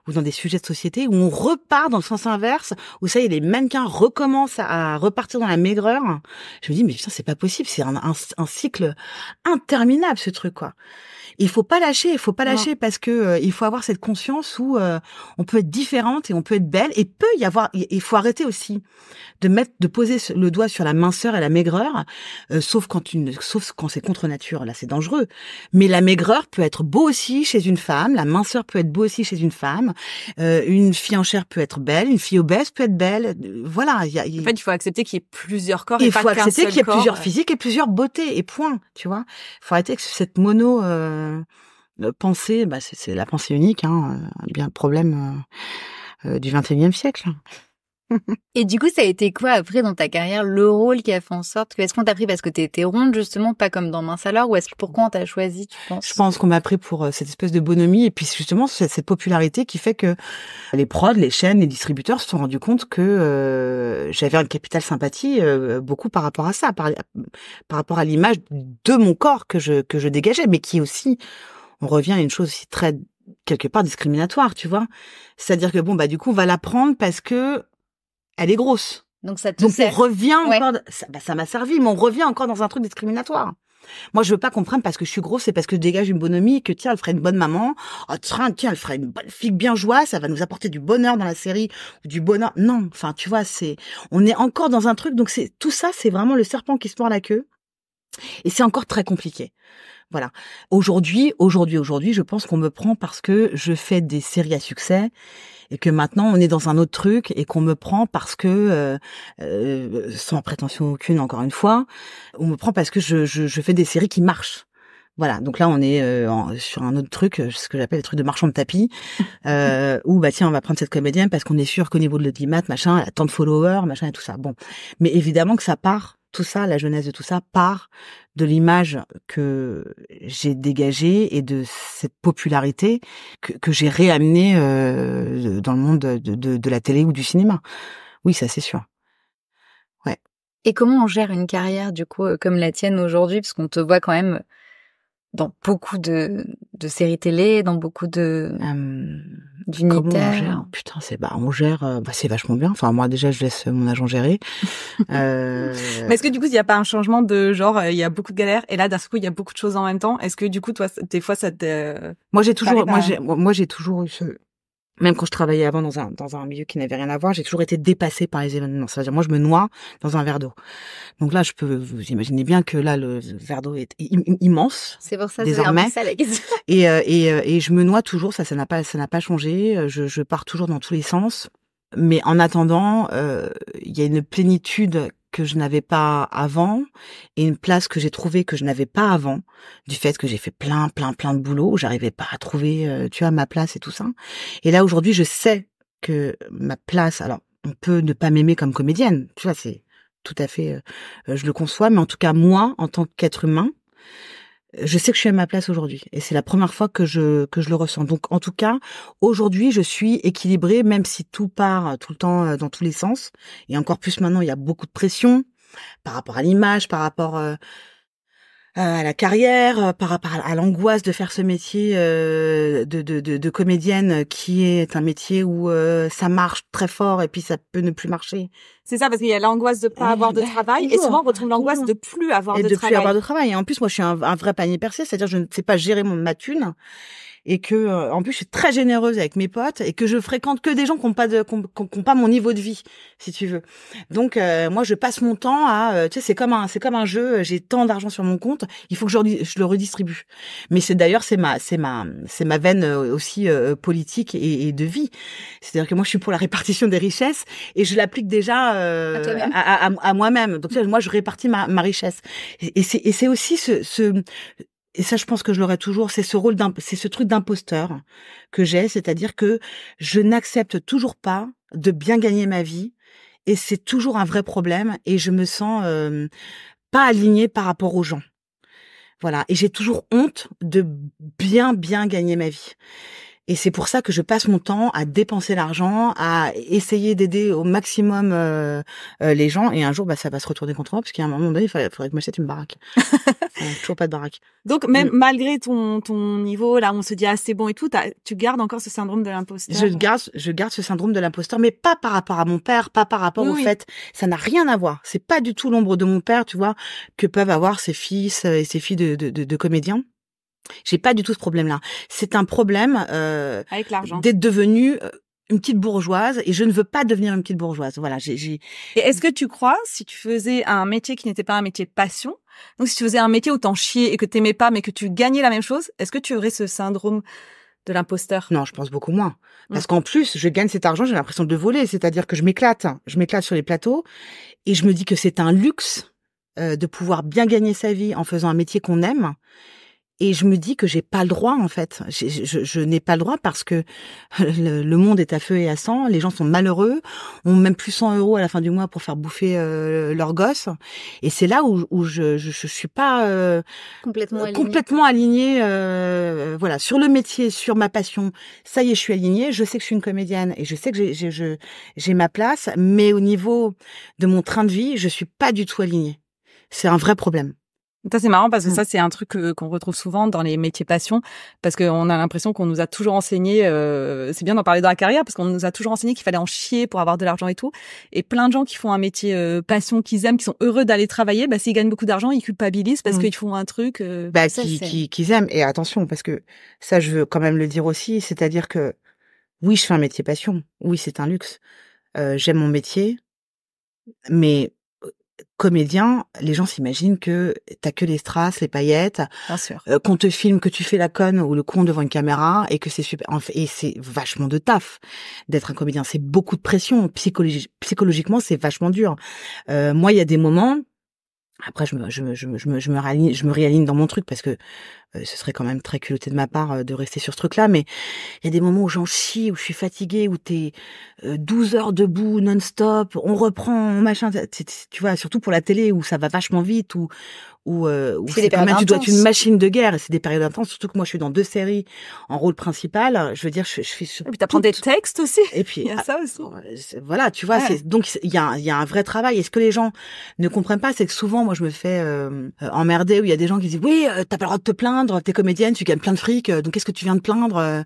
ou dans des sujets de société où on repart dans le sens inverse, où ça y est, les mannequins recommencent à, repartir dans la maigreur. Je me dis mais putain, c'est pas possible. C'est un, un, un cycle interminable ce truc quoi. Il faut pas lâcher, il faut pas lâcher parce que euh, il faut avoir cette conscience où euh, on peut être différente et on peut être belle et peut y avoir. Il faut arrêter aussi de mettre, de poser le doigt sur la minceur et la maigreur, euh, sauf quand une, sauf quand c'est contre nature. Là, c'est dangereux. Mais la maigreur peut être beau aussi chez une femme, la minceur peut être beau aussi chez une femme. une fille en chair peut être belle, une fille obèse peut être belle. Voilà. Y a, En fait, il faut accepter qu'il y ait plusieurs corps. Et il faut accepter qu'il y ait plusieurs physiques et plusieurs beautés et point. Tu vois. Il faut arrêter que cette mono. Euh, pensée, bah, c'est la pensée unique, hein, euh, bien le problème euh, du XXIe siècle. *laughs* Et du coup, ça a été quoi après dans ta carrière le rôle qui a fait en sorte que est-ce qu'on t'a pris parce que t'étais ronde justement, pas comme dans Mince alors, ou est-ce que pourquoi on t'a choisi Tu penses Je pense qu'on m'a pris pour euh, cette espèce de bonhomie et puis justement cette, popularité qui fait que les prods, les chaînes, les distributeurs se sont rendus compte que euh, j'avais un capital sympathie euh, beaucoup par rapport à ça, par, rapport à l'image de mon corps que je que je dégageais, mais qui aussi on revient à une chose aussi très quelque part discriminatoire, tu vois. C'est-à-dire que bon bah du coup, on va la prendre parce que elle est grosse. Donc ça te Donc on revient encore. Bah, ça m'a servi, mais on revient encore dans un truc discriminatoire. Moi, je veux pas comprendre parce que je suis grosse, c'est parce que je dégage une bonhomie que tiens, elle ferait une bonne maman. Oh, tiens, elle ferait une bonne fille bien joie, ça va nous apporter du bonheur dans la série du bonheur. Non, enfin, tu vois, c'est on est encore dans un truc donc c'est tout ça, c'est vraiment le serpent qui se mord la queue. Et c'est encore très compliqué. Voilà. Aujourd'hui, aujourd'hui, aujourd'hui, je pense qu'on me prend parce que je fais des séries à succès et que maintenant on est dans un autre truc et qu'on me prend parce que, euh, euh, sans prétention aucune, encore une fois, on me prend parce que je, fais des séries qui marchent. Voilà, donc là on est euh, sur un autre truc, ce que j'appelle le truc de marchand de tapis, *laughs* euh, où bah tiens on va prendre cette comédienne parce qu'on est sûr qu'au niveau de l'audimat, machin, elle a tant de followers, machin et tout ça. Bon, mais évidemment que ça part tout ça, la jeunesse de tout ça, part de l'image que j'ai dégagée et de cette popularité que, j'ai réamenée euh, dans le monde de, la télé ou du cinéma. Oui, ça c'est sûr. Ouais. Et comment on gère une carrière du coup euh, comme la tienne aujourd'hui, parce qu'on te voit quand même dans beaucoup de, séries télé, dans beaucoup de... Comment on gère Putain, c'est bah on gère, euh, bah, c'est vachement bien. Enfin moi déjà je laisse mon agent gérer. *laughs* Euh, Mais est-ce que du coup il n'y a pas un changement de genre euh, il y a beaucoup de galères et là d'un coup il y a beaucoup de choses en même temps. Est-ce que du coup toi des fois ça te Moi j'ai toujours, moi j'ai, moi j'ai toujours eu ce, même quand je travaillais avant dans un, dans un milieu qui n'avait rien à voir, j'ai toujours été dépassée par les événements. C'est-à-dire, moi, je me noie dans un verre d'eau. Donc là, je peux, vous imaginez bien que là, le verre d'eau est immense. C'est pour ça désormais. Ça, la *laughs* Et, euh, et, euh, et je me noie toujours. Ça, ça n'a pas, ça n'a pas changé. Je, je pars toujours dans tous les sens. Mais en attendant, euh, il y a une plénitude que je n'avais pas avant et une place que j'ai trouvée que je n'avais pas avant du fait que j'ai fait plein plein plein de boulot, j'arrivais pas à trouver euh, tu vois ma place et tout ça. Et là aujourd'hui, je sais que ma place alors on peut ne pas m'aimer comme comédienne, tu vois c'est tout à fait euh, euh, je le conçois mais en tout cas moi en tant qu'être humain, je sais que je suis à ma place aujourd'hui et c'est la première fois que je que je le ressens. Donc en tout cas, aujourd'hui, je suis équilibrée même si tout part euh, tout le temps euh, dans tous les sens et encore plus maintenant, il y a beaucoup de pression par rapport à l'image, par rapport euh, à la carrière, euh, par rapport à l'angoisse de faire ce métier euh, de, de, comédienne qui est un métier où euh, ça marche très fort et puis ça peut ne plus marcher. C'est ça, parce qu'il y a l'angoisse de pas avoir de bah, travail et souvent on retrouve l'angoisse de plus avoir et de, de plus avoir de travail. Et en plus, moi, je suis un, vrai panier percé, c'est-à-dire je ne sais pas gérer mon, ma thune et que euh, en plus je suis très généreuse avec mes potes et que je fréquente que des gens qui n'ont pas de qui pas mon niveau de vie si tu veux donc euh, moi je passe mon temps à euh, tu sais c'est comme un c'est comme un jeu j'ai tant d'argent sur mon compte il faut que je, je le redistribue mais c'est d'ailleurs c'est ma c'est ma c'est ma veine aussi politique et, de vie c'est-à-dire que moi je suis pour la répartition des richesses et je l'applique déjà à, à, moi-même donc moi je répartis ma, ma richesse et, et c'est aussi ce, ce et ça je pense que je l'aurai toujours, c'est ce rôle c'est ce truc d'imposteur que j'ai, c'est-à-dire que je n'accepte toujours pas de bien gagner ma vie et c'est toujours un vrai problème et je me sens euh, pas alignée par rapport aux gens. Voilà, et j'ai toujours honte de bien bien gagner ma vie. Et c'est pour ça que je passe mon temps à dépenser l'argent, à essayer d'aider au maximum euh, euh, les gens. Et un jour, bah, ça va se retourner contre moi, parce qu'à un moment donné, il faudrait, que je m'achète une baraque. *laughs* toujours pas de baraque. Donc, même mm. malgré ton, ton niveau, là, on se dit, ah, c'est bon et tout, tu gardes encore ce syndrome de l'imposteur. Je garde, je garde ce syndrome de l'imposteur, mais pas par rapport à mon père, pas par rapport au fait. Ça n'a rien à voir. C'est pas du tout l'ombre de mon père, tu vois, que peuvent avoir ses fils euh, et ses filles de, de, de comédiens. J'ai pas du tout ce problème-là. C'est un problème euh, avec l'argent d'être devenue euh, une petite bourgeoise et je ne veux pas devenir une petite bourgeoise. Voilà, j'ai. Est-ce que tu crois si tu faisais un métier qui n'était pas un métier de passion, donc si tu faisais un métier où t'en chiais et que t'aimais pas mais que tu gagnais la même chose, est-ce que tu aurais ce syndrome de l'imposteur Non, je pense beaucoup moins. Mm. Parce qu'en plus, je gagne cet argent, j'ai l'impression de voler, c'est-à-dire que je m'éclate, je m'éclate sur les plateaux et je me dis que c'est un luxe euh, de pouvoir bien gagner sa vie en faisant un métier qu'on aime et je me dis que j'ai pas le droit en fait. Je, n'ai pas le droit parce que *laughs* le, monde est à feu et à sang. Les gens sont malheureux, ont même plus 100 euros à la fin du mois pour faire bouffer leur leurs gosses. Et c'est là où, je, je, suis pas euh, euh, complètement alignée. Euh, voilà, sur le métier, sur ma passion. Ça y est, je suis alignée. Je sais que je suis une comédienne et je sais que j'ai j'ai ma place. Mais au niveau de mon train de vie, je suis pas du tout alignée. C'est un vrai problème. Ça c'est marrant parce que mmh. ça c'est un truc qu'on retrouve souvent dans les métiers passion parce qu'on a l'impression qu'on nous a toujours enseigné euh, c'est bien d'en parler dans la carrière parce qu'on nous a toujours enseigné qu'il fallait en chier pour avoir de l'argent et tout et plein de gens qui font un métier euh, passion qu'ils aiment qui sont heureux d'aller travailler bah s'ils gagnent beaucoup d'argent ils culpabilisent parce mmh. qu'ils font un truc euh, bah, qu'ils qui, qui aiment et attention parce que ça je veux quand même le dire aussi c'est-à-dire que oui je fais un métier passion oui c'est un luxe j'aime mon métier mais comédien, les gens s'imaginent que t'as que les strass, les paillettes, euh, qu'on te filme, que tu fais la conne ou le con devant une caméra et que c'est super. et c'est vachement de taf d'être un comédien. C'est beaucoup de pression psychologiquement, c'est vachement dur. Euh, moi, il y a des moments. Après, je me, je, me, je, me, je, me, je me réaligne dans mon truc parce que euh, ce serait quand même très culotté de ma part euh, de rester sur ce truc-là, mais il y a des moments où j'en chie, où je suis fatiguée, où t'es 12 euh, heures debout non-stop, on reprend, machin, tu vois, surtout pour la télé où ça va vachement vite, où, où, c'est quand tu dois être une machine de guerre, et c'est des périodes intenses, surtout que moi je suis dans deux séries en rôle principal, je veux dire, je, je suis... Sur et puis t'apprends des textes aussi Et puis... *laughs* il y a ah, ça aussi. Voilà, tu vois, c'est donc il y a, y a un vrai travail, et ce que les gens ne comprennent pas, c'est que souvent, moi je me fais emmerder, où il y a des gens qui disent, oui, t'as pas le droit de te plaindre, t'es comédienne, tu gagnes plein de fric, euh, donc qu'est-ce que tu viens de plaindre euh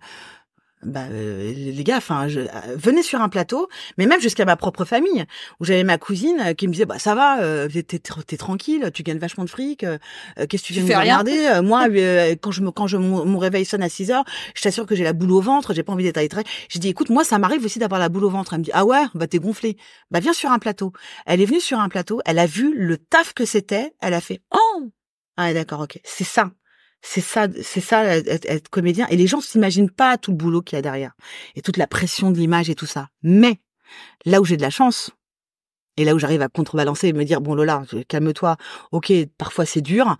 bah, euh, les gars, enfin, venez sur un plateau, mais même jusqu'à ma propre famille, où j'avais ma cousine qui me disait, bah ça va, t'es, tranquille, tu gagnes vachement de fric, qu'est-ce que tu viens regarder Moi, *laughs* quand je me, quand je mon réveil sonne à 6 heures, je t'assure que j'ai la boule au ventre, j'ai pas envie d'être à très. J'ai dit, écoute, moi, ça m'arrive aussi d'avoir la boule au ventre. Elle me dit, ah ouais, bah t'es gonflée Bah viens sur un plateau. Elle est venue sur un plateau, elle a vu le taf que c'était, elle a fait, oh, ah d'accord, ok, c'est ça. C'est ça, c'est ça être, comédien. Et les gens s'imaginent pas tout le boulot qu'il y a derrière et toute la pression de l'image et tout ça. Mais là où j'ai de la chance et là où j'arrive à contrebalancer et me dire bon Lola, calme-toi. Ok, parfois c'est dur,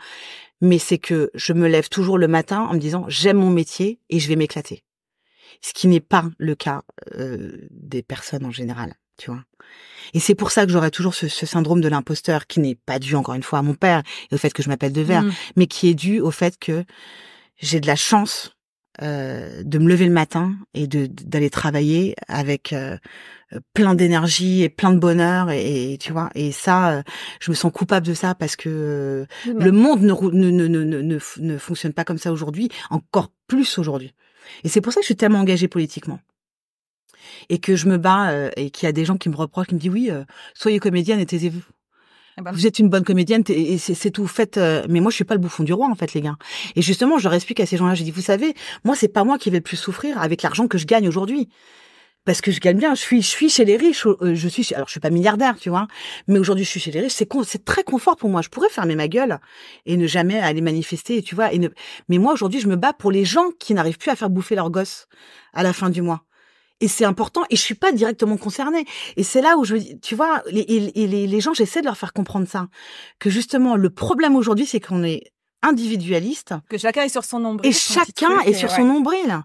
mais c'est que je me lève toujours le matin en me disant j'aime mon métier et je vais m'éclater. Ce qui n'est pas le cas euh, des personnes en général tu vois. Et c'est pour ça que j'aurais toujours ce, syndrome de l'imposteur qui n'est pas dû encore une fois à mon père et au fait que je m'appelle Dever, mm. mais qui est dû au fait que j'ai de la chance euh, de me lever le matin et d'aller travailler avec euh, euh, plein d'énergie et plein de bonheur et, tu vois et ça je me sens coupable de ça parce que le monde ne, ne, ne, ne, ne fonctionne pas comme ça aujourd'hui encore plus aujourd'hui et c'est pour ça que je suis tellement engagée politiquement et que je me bats euh, et qu'il y a des gens qui me reprochent, qui me disent oui, euh, soyez comédienne et taisez-vous. Ah bah. Vous êtes une bonne comédienne et c'est tout. Faites, euh, mais moi je suis pas le bouffon du roi en fait, les gars. Et justement, je leur explique à ces gens-là, je dis vous savez, moi c'est pas moi qui vais plus souffrir avec l'argent que je gagne aujourd'hui parce que je gagne bien, je suis, je suis chez les riches, je suis, alors je suis pas milliardaire, tu vois, mais aujourd'hui je suis chez les riches, c'est c'est très confort pour moi. Je pourrais fermer ma gueule et ne jamais aller manifester, tu vois, et ne, mais moi aujourd'hui je me bats pour les gens qui n'arrivent plus à faire bouffer leurs gosses à la fin du mois. Et c'est important. Et je suis pas directement concernée. Et c'est là où je, tu vois, les, les, gens, j'essaie de leur faire comprendre ça. Que justement, le problème aujourd'hui, c'est qu'on est individualiste. Que chacun est sur son nombril. Et chacun est sur son nombril.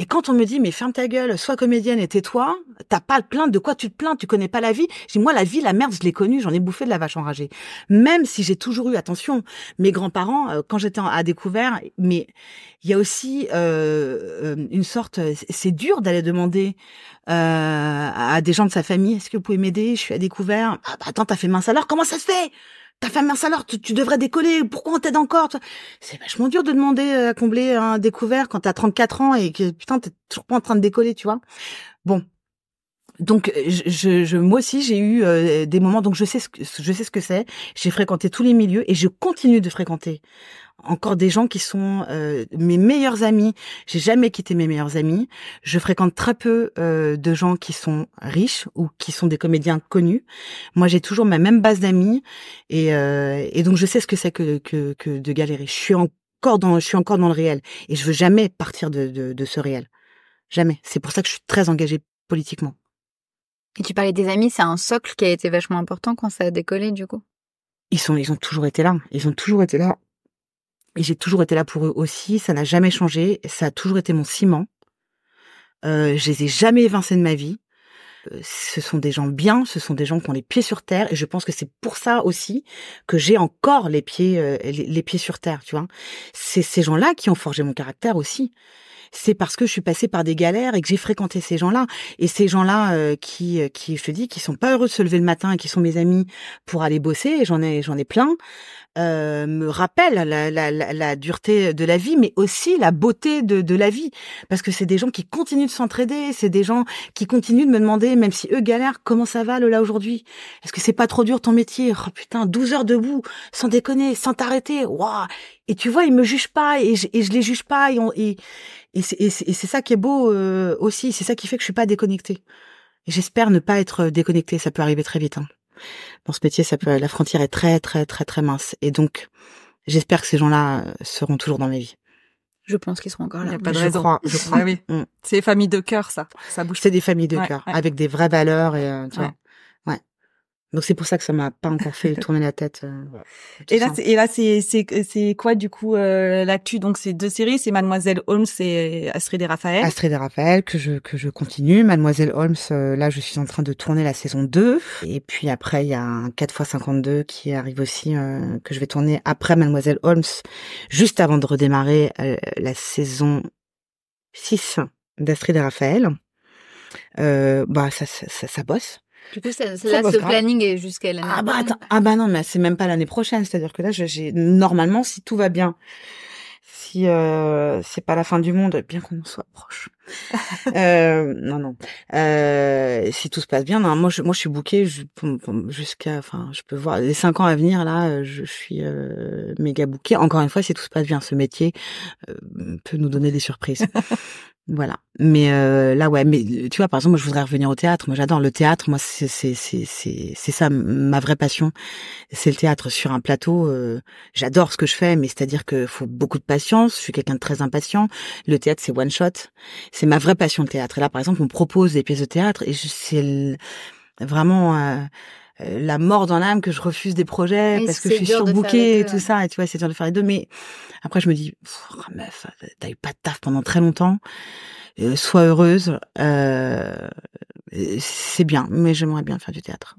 Et quand on me dit mais ferme ta gueule, sois comédienne et tais-toi, t'as pas le plainte, de quoi tu te plains, tu connais pas la vie. J'ai moi la vie, la merde, je l'ai connue, j'en ai bouffé de la vache enragée. Même si j'ai toujours eu attention, mes grands-parents euh, quand j'étais à découvert, mais il y a aussi euh, euh, une sorte, c'est dur d'aller demander à des gens de sa famille, est-ce que vous pouvez m'aider, je suis à découvert. Ah bah attends, t'as fait mince alors, comment ça se fait ta femme mince alors, tu, tu devrais décoller, pourquoi on t'aide encore C'est vachement dur de demander euh, à combler un découvert quand t'as 34 ans et que putain, t'es toujours pas en train de décoller, tu vois. Bon. Donc euh, je, je moi aussi j'ai eu euh, des moments donc je sais ce je sais ce que c'est j'ai fréquenté tous les milieux et je continue de fréquenter encore des gens qui sont euh, mes meilleurs amis. J'ai jamais quitté mes meilleurs amis. Je fréquente très peu euh, de gens qui sont riches ou qui sont des comédiens connus. Moi, j'ai toujours ma même base d'amis et, euh, donc je sais ce que c'est que, de galérer. Je suis encore dans, je suis encore dans le réel et je veux jamais partir de, ce réel. Jamais. C'est pour ça que je suis très engagée politiquement. Et tu parlais des amis, c'est un socle qui a été vachement important quand ça a décollé du coup. Ils sont, ils ont toujours été là. Ils ont toujours été là et j'ai toujours été là pour eux aussi. Ça n'a jamais changé. Ça a toujours été mon ciment. Euh, je les ai jamais évincés de ma vie. Euh, ce sont des gens bien, ce sont des gens qui ont les pieds sur terre, et je pense que c'est pour ça aussi que j'ai encore les pieds, euh, les, pieds sur terre, tu vois. C'est ces gens-là qui ont forgé mon caractère aussi c'est parce que je suis passée par des galères et que j'ai fréquenté ces gens-là. Et ces gens-là euh, qui, euh, qui, je te dis, qui sont pas heureux de se lever le matin et qui sont mes amis pour aller bosser, et j'en ai, j'en ai plein, euh, me rappellent la, dureté de la vie, mais aussi la beauté de, la vie. Parce que c'est des gens qui continuent de s'entraider, c'est des gens qui continuent de me demander, même si eux galèrent, comment ça va là aujourd'hui Est-ce que c'est pas trop dur ton métier oh, Putain, 12 heures debout, sans déconner, sans t'arrêter, waouh Et tu vois, ils me jugent pas et je, et les juge pas et et c'est ça qui est beau euh, aussi, c'est ça qui fait que je suis pas déconnectée. J'espère ne pas être déconnectée, ça peut arriver très vite. Hein. Dans ce métier, ça peut, la frontière est très très très très mince. Et donc, j'espère que ces gens-là euh, seront toujours dans mes vies. Je pense qu'ils seront encore là. Il a pas de raison. Je *laughs* crois. Ah oui. Mm. C'est des familles de cœur, ça. Ça bouge. C'est des familles de cœur, avec des vraies valeurs et. Euh, tu vois. Donc c'est pour ça que ça m'a pas encore fait *laughs* tourner la tête. Euh. et, là, et, là, c'est c'est quoi du coup euh, l'actu Donc c'est deux séries, c'est Mademoiselle Holmes et Astrid et Raphaël. Astrid et Raphaël que je que je continue. Mademoiselle Holmes, euh, là je suis en train de tourner la saison 2. Et puis après il y a un 4 x 52 qui arrive aussi que je vais tourner après Mademoiselle Holmes, juste avant de redémarrer la saison 6 d'Astrid et Raphaël. bah ça, ça, ça bosse du coup, là, ce planning est jusqu'à l'année ah, bah, prochaine. Bah, ah bah non, mais c'est même pas l'année prochaine. C'est-à-dire que là, j'ai normalement, si tout va bien, si euh, c'est pas la fin du monde, bien qu'on en soit proche. *laughs* euh, non, non. Euh, si tout se passe bien, non, moi, je, moi, je suis bookée jusqu'à, enfin, je peux voir les cinq ans à venir. Là, euh, je, je suis euh, méga bookée. Encore une fois, si tout se passe bien, ce métier euh, peut nous donner des surprises. *laughs* Voilà. Mais euh, là, ouais. Mais tu vois, par exemple, moi, je voudrais revenir au théâtre. Moi, j'adore le théâtre. Moi, c'est c'est c'est c'est ça ma vraie passion. C'est le théâtre sur un plateau. Euh, j'adore ce que je fais, mais c'est-à-dire que faut beaucoup de patience. Je suis quelqu'un de très impatient. Le théâtre, c'est one shot. C'est ma vraie passion, le théâtre. Et là, par exemple, on propose des pièces de théâtre et c'est vraiment. Euh, euh, la mort dans l'âme que je refuse des projets parce que je suis surbookée et tout ça. Et tu vois, c'est dur de faire les deux. Mais après, je me dis, oh, meuf, t'as eu pas de taf pendant très longtemps. Euh, sois heureuse. Euh, c'est bien, mais j'aimerais bien faire du théâtre.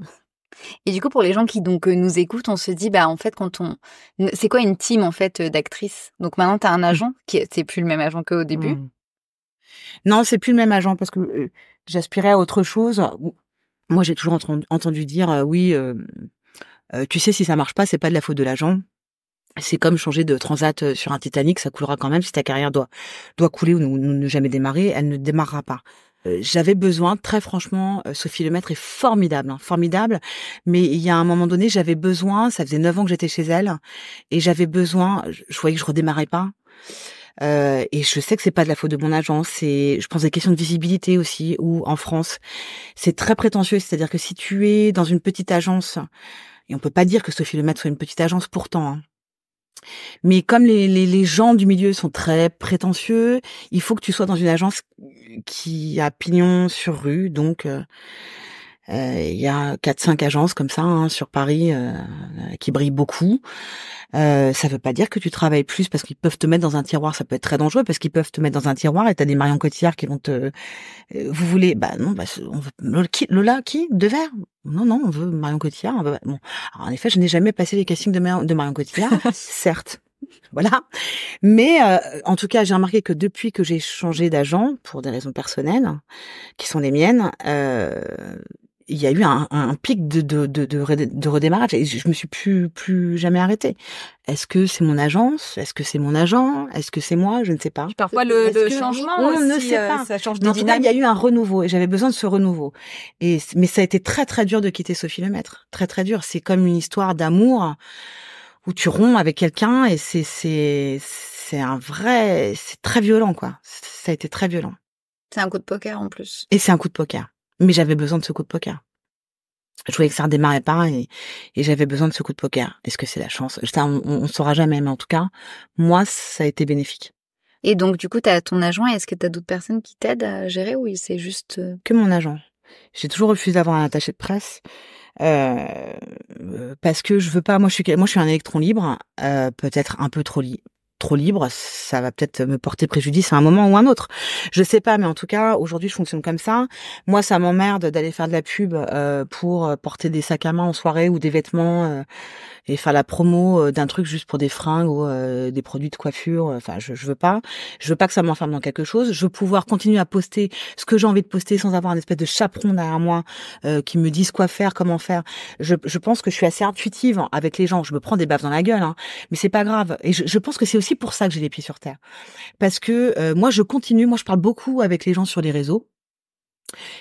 Et du coup, pour les gens qui donc nous écoutent, on se dit bah en fait quand on, c'est quoi une team en fait d'actrices Donc maintenant t'as un mmh. agent qui c'est plus le même agent qu'au début. Mmh. Non, c'est plus le même agent parce que j'aspirais à autre chose. Moi, j'ai toujours entendu, dire oui, tu sais, si ça marche pas, c'est pas de la faute de l'agent. C'est comme changer de transat sur un Titanic, ça coulera quand même. Si ta carrière doit doit couler ou, ne, jamais démarrer, elle ne démarrera pas. J'avais besoin, très franchement, Sophie Lemaître est formidable, hein, formidable. Mais il y a un moment donné, j'avais besoin. Ça faisait neuf ans que j'étais chez elle, et j'avais besoin. Je, je voyais que je redémarrais pas. Euh, et je sais que c'est pas de la faute de mon agence. Et je pense des questions de visibilité aussi, Ou en France, c'est très prétentieux. C'est-à-dire que si tu es dans une petite agence, et on peut pas dire que Sophie Maître soit une petite agence pourtant. Hein, mais comme les, gens du milieu sont très prétentieux, il faut que tu sois dans une agence qui a pignon sur rue, donc euh, il euh, y a quatre cinq agences comme ça hein, sur Paris euh, qui brillent beaucoup. Euh, ça veut pas dire que tu travailles plus parce qu'ils peuvent te mettre dans un tiroir. Ça peut être très dangereux parce qu'ils peuvent te mettre dans un tiroir et t'as des Marion Cotillard qui vont te. Euh, vous voulez Bah non, bah, on veut... Lola qui De verre Non, non, on veut Marion Cotillard. Bon, en effet, je n'ai jamais passé les castings de, de Marion Cotillard, *laughs* certes. Voilà. Mais en tout cas, j'ai remarqué que depuis que j'ai changé d'agent, pour des raisons personnelles, qui sont les miennes, euh, il y a eu un, pic de, redémarrage et je me suis plus, jamais arrêtée. Est-ce que c'est mon agence Est-ce que c'est mon agent Est-ce que c'est moi Je ne sais pas. Parfois le, changement, on ne sait euh, pas. Ça change de dynamique. Il y a eu un renouveau et j'avais besoin de ce renouveau. mais ça a été très très dur de quitter Sophie Lemaître. Très très dur. C'est comme une histoire d'amour où tu romps avec quelqu'un et c'est c'est c'est un vrai, c'est très violent quoi. Ça a été très violent. C'est un coup de poker en plus. Et c'est un coup de poker. Mais j'avais besoin de ce coup de poker. Je voyais que ça redémarrait pas et, j'avais besoin de ce coup de poker. Est-ce que c'est la chance on, ne saura jamais, mais en tout cas, moi, ça a été bénéfique. Et donc, du coup, tu as ton agent. Est-ce que tu as d'autres personnes qui t'aident à gérer ou c'est juste... Euh, que mon agent. J'ai toujours refusé d'avoir un attaché de presse. Euh, euh, parce que je veux pas. Moi, je suis, un électron libre, peut-être un peu trop libre trop libre, ça va peut-être me porter préjudice à un moment ou un autre. Je sais pas, mais en tout cas, aujourd'hui, je fonctionne comme ça. Moi, ça m'emmerde d'aller faire de la pub euh, pour euh, porter des sacs à main en soirée ou des vêtements euh, et faire la promo d'un truc juste pour des fringues ou des produits de coiffure. Enfin, je, je veux pas. Je veux pas que ça m'enferme dans quelque chose. Je veux pouvoir continuer à poster ce que j'ai envie de poster sans avoir un espèce de chaperon derrière moi qui me dise quoi faire, comment faire. Je, pense que je suis assez intuitive avec les gens. Je me prends des baves dans la gueule, hein, mais c'est pas grave. Et je, je pense que c'est aussi c'est pour ça que j'ai les pieds sur terre. Parce que euh, moi, je continue, moi, je parle beaucoup avec les gens sur les réseaux.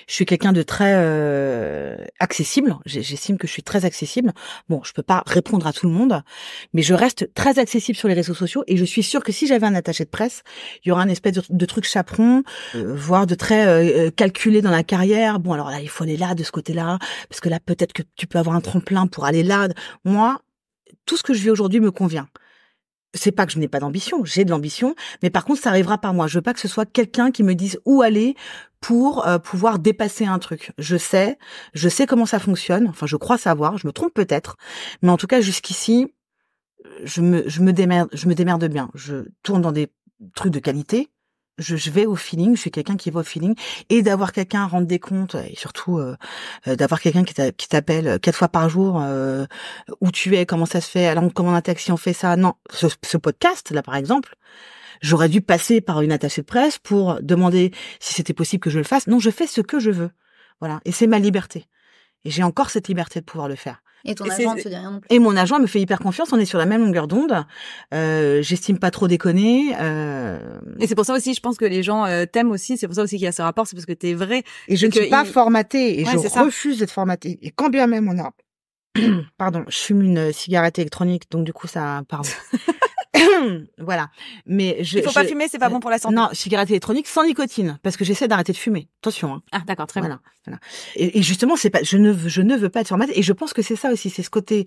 Je suis quelqu'un de très euh, accessible. J'estime que je suis très accessible. Bon, je peux pas répondre à tout le monde, mais je reste très accessible sur les réseaux sociaux. Et je suis sûre que si j'avais un attaché de presse, il y aura un espèce de, truc chaperon, euh, voire de très calculé dans la carrière. Bon, alors là, il faut aller là, de ce côté-là, parce que là, peut-être que tu peux avoir un tremplin pour aller là. Moi, tout ce que je vis aujourd'hui me convient c'est pas que je n'ai pas d'ambition, j'ai de l'ambition, mais par contre, ça arrivera par moi. Je veux pas que ce soit quelqu'un qui me dise où aller pour euh, pouvoir dépasser un truc. Je sais, je sais comment ça fonctionne. Enfin, je crois savoir, je me trompe peut-être, mais en tout cas, jusqu'ici, je me, je me démerde, je me démerde bien. Je tourne dans des trucs de qualité, je, vais au feeling, je suis quelqu'un qui va au feeling, et d'avoir quelqu'un à rendre des comptes, et surtout euh, euh, d'avoir quelqu'un qui t'appelle euh, quatre fois par jour, où tu es, comment ça se fait, alors on attaque si on fait ça. Non, ce, ce podcast là par exemple, j'aurais dû passer par une attachée de presse pour demander si c'était possible que je le fasse. Non, je fais ce que je veux, voilà, et c'est ma liberté. Et j'ai encore cette liberté de pouvoir le faire. Et ton agent ne te dit rien non plus. Et mon agent me fait hyper confiance, on est sur la même longueur d'onde. Euh, J'estime pas trop déconner. Euh. Et c'est pour ça aussi, je pense que les gens euh, t'aiment aussi. C'est pour ça aussi qu'il y a ce rapport, c'est parce que tu es vrai. Et je ne suis pas formaté formatée et je refuse d'être formatée. Et quand bien même on a, *clears throat* pardon, je fume une cigarette électronique, donc du coup ça, pardon. *laughs* *coughs* voilà. Mais je. Il faut pas fumer, c'est pas bon pour la santé. Non, cigarette électronique sans nicotine, parce que j'essaie d'arrêter de fumer. Attention. Hein. Ah d'accord, très bien. Voilà. Et, justement, c'est pas, je ne, je ne veux pas être formatée. Et je pense que c'est ça aussi, c'est ce côté.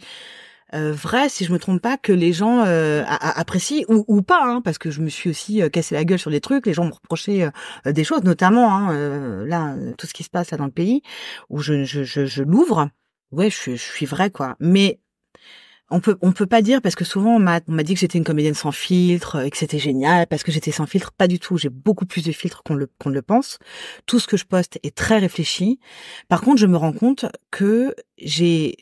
Euh, vrai, si je me trompe pas, que les gens euh, apprécient ou, ou pas, hein, parce que je me suis aussi euh, cassé la gueule sur des trucs, les gens me reprochaient euh, euh, des choses, notamment hein, là tout ce qui se passe là dans le pays où je, je, je, l'ouvre. Ouais, je, je suis vrai quoi. Mais on peut on peut pas dire parce que souvent on m'a on m'a dit que j'étais une comédienne sans filtre euh, et que c'était génial parce que j'étais sans filtre pas du tout j'ai beaucoup plus de filtres qu'on le qu'on le pense tout ce que je poste est très réfléchi par contre je me rends compte que j'ai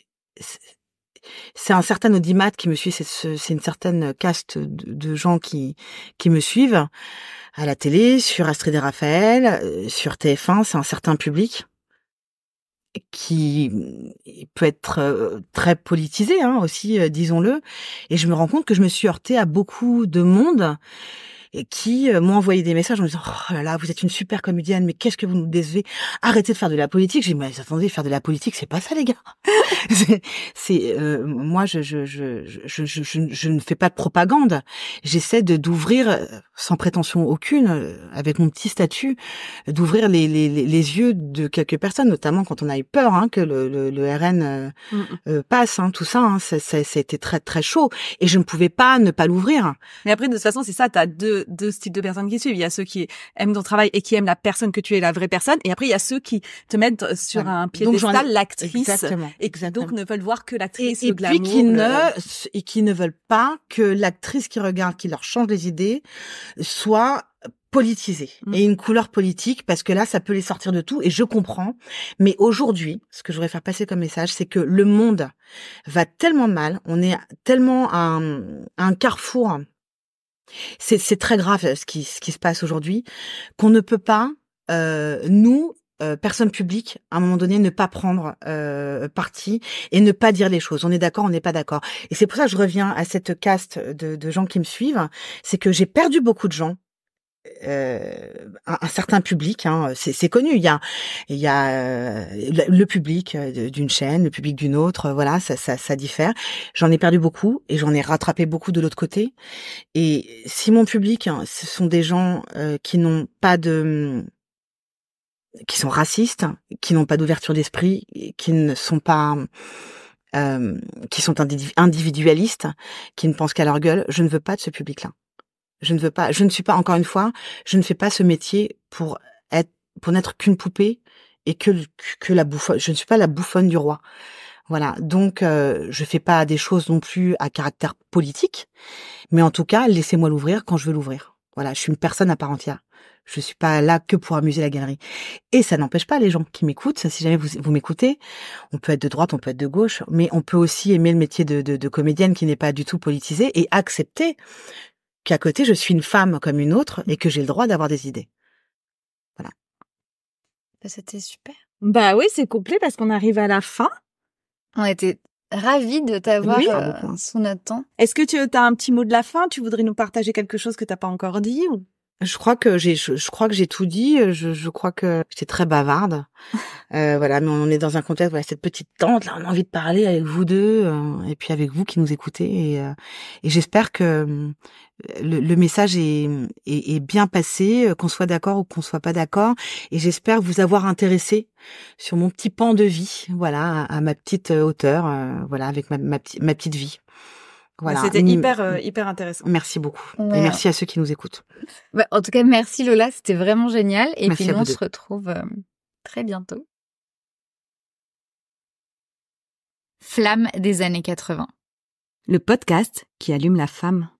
c'est un certain audimat qui me suit, c'est une certaine caste de, gens qui, qui me suivent à la télé, sur Astrid et Raphaël, euh, sur TF1, c'est un certain public qui mmh, peut être très politisé hein, aussi, disons-le. Et je me rends compte que je me suis heurtée à beaucoup de monde qui euh, m'ont envoyé des messages en me disant oh là là vous êtes une super comédienne mais qu'est-ce que vous nous décevez arrêtez de faire de la politique j'ai dit mais attendez faire de la politique c'est pas ça les gars *laughs* c'est euh, moi je je, je je, je, je, ne fais pas de propagande j'essaie de d'ouvrir euh, sans prétention aucune avec mon petit statut d'ouvrir les, les, les, yeux de quelques personnes notamment quand on a eu peur hein, que le, le, RN mm, mm. passe hein, tout ça, hein, ça, très très chaud et je ne pouvais pas ne pas l'ouvrir mais après de toute façon c'est ça t'as deux deux, styles de personnes qui suivent. Il y a ceux qui aiment ton travail et qui aiment la personne que tu es, la vraie personne. Et après, il y a ceux qui te mettent sur un un piédestal l'actrice. Exactement. Et donc ne veulent voir que l'actrice, et, glamour, Puis qui ne, euh, et qui ne veulent pas que l'actrice qui regarde, qui leur change les idées, soit politisée mm. et une couleur politique parce que là ça peut les sortir de tout et je comprends mais aujourd'hui ce que je voudrais faire passer comme message c'est que le monde va tellement mal on est tellement un, un carrefour c'est très grave euh, ce qui, ce qui se passe aujourd'hui, qu'on ne peut pas, euh, nous, euh, personnes publiques, à un moment donné, ne pas prendre parti et ne pas dire les choses. On est d'accord, on n'est pas d'accord. Et c'est pour ça que je reviens à cette caste de gens qui me suivent, c'est que j'ai perdu beaucoup de gens euh, un, certain public, hein, c'est connu. Il y a, il y euh, le public euh, d'une chaîne, le public d'une autre, voilà, ça, ça, ça diffère. J'en ai perdu beaucoup et j'en ai rattrapé beaucoup de l'autre côté. Et si mon public, hein, ce sont des gens qui n'ont pas de qui sont racistes, qui n'ont pas d'ouverture d'esprit, qui ne sont pas qui sont individualistes, qui ne pensent qu'à leur gueule, je ne veux pas de ce public-là. Je ne veux pas, je ne suis pas, encore une fois, je ne fais pas ce métier pour être, pour n'être qu'une poupée et que, que la bouffonne, je ne suis pas la bouffonne du roi. Voilà. Donc, euh, je fais pas des choses non plus à caractère politique, mais en tout cas, laissez-moi l'ouvrir quand je veux l'ouvrir. Voilà. Je suis une personne à part entière. Je suis pas là que pour amuser la galerie. Et ça n'empêche pas les gens qui m'écoutent, si jamais vous, vous m'écoutez, on peut être de droite, on peut être de gauche, mais on peut aussi aimer le métier de, de comédienne qui n'est pas du tout politisé et accepter à côté, je suis une femme comme une autre et que j'ai le droit d'avoir des idées. Voilà. Bah, c'était super. Bah oui, c'est complet parce qu'on arrive à la fin. On était ravis de t'avoir euh, sous Est-ce que tu as un petit mot de la fin Tu voudrais nous partager quelque chose que tu t'as pas encore dit Je crois que j'ai, je, crois que j'ai tout dit. Je, crois que j'étais très bavarde. *laughs* Euh, voilà, mais on est dans un contexte. cette petite tente là, on a envie de parler avec vous deux euh, et puis avec vous qui nous écoutez. et j'espère que le, message est, bien passé, euh, qu'on soit d'accord ou qu'on soit pas d'accord. Et j'espère vous avoir intéressé sur mon petit pan de vie, voilà, à, ma petite euh, hauteur, euh, voilà, avec ma, petite vie. C'était hyper, hyper intéressant. Merci beaucoup. Et merci à ceux qui nous écoutent. Bah, en tout cas, merci Lola, c'était vraiment génial. Et puis on se retrouve très bientôt. Flamme des années 80. Le podcast qui allume la femme.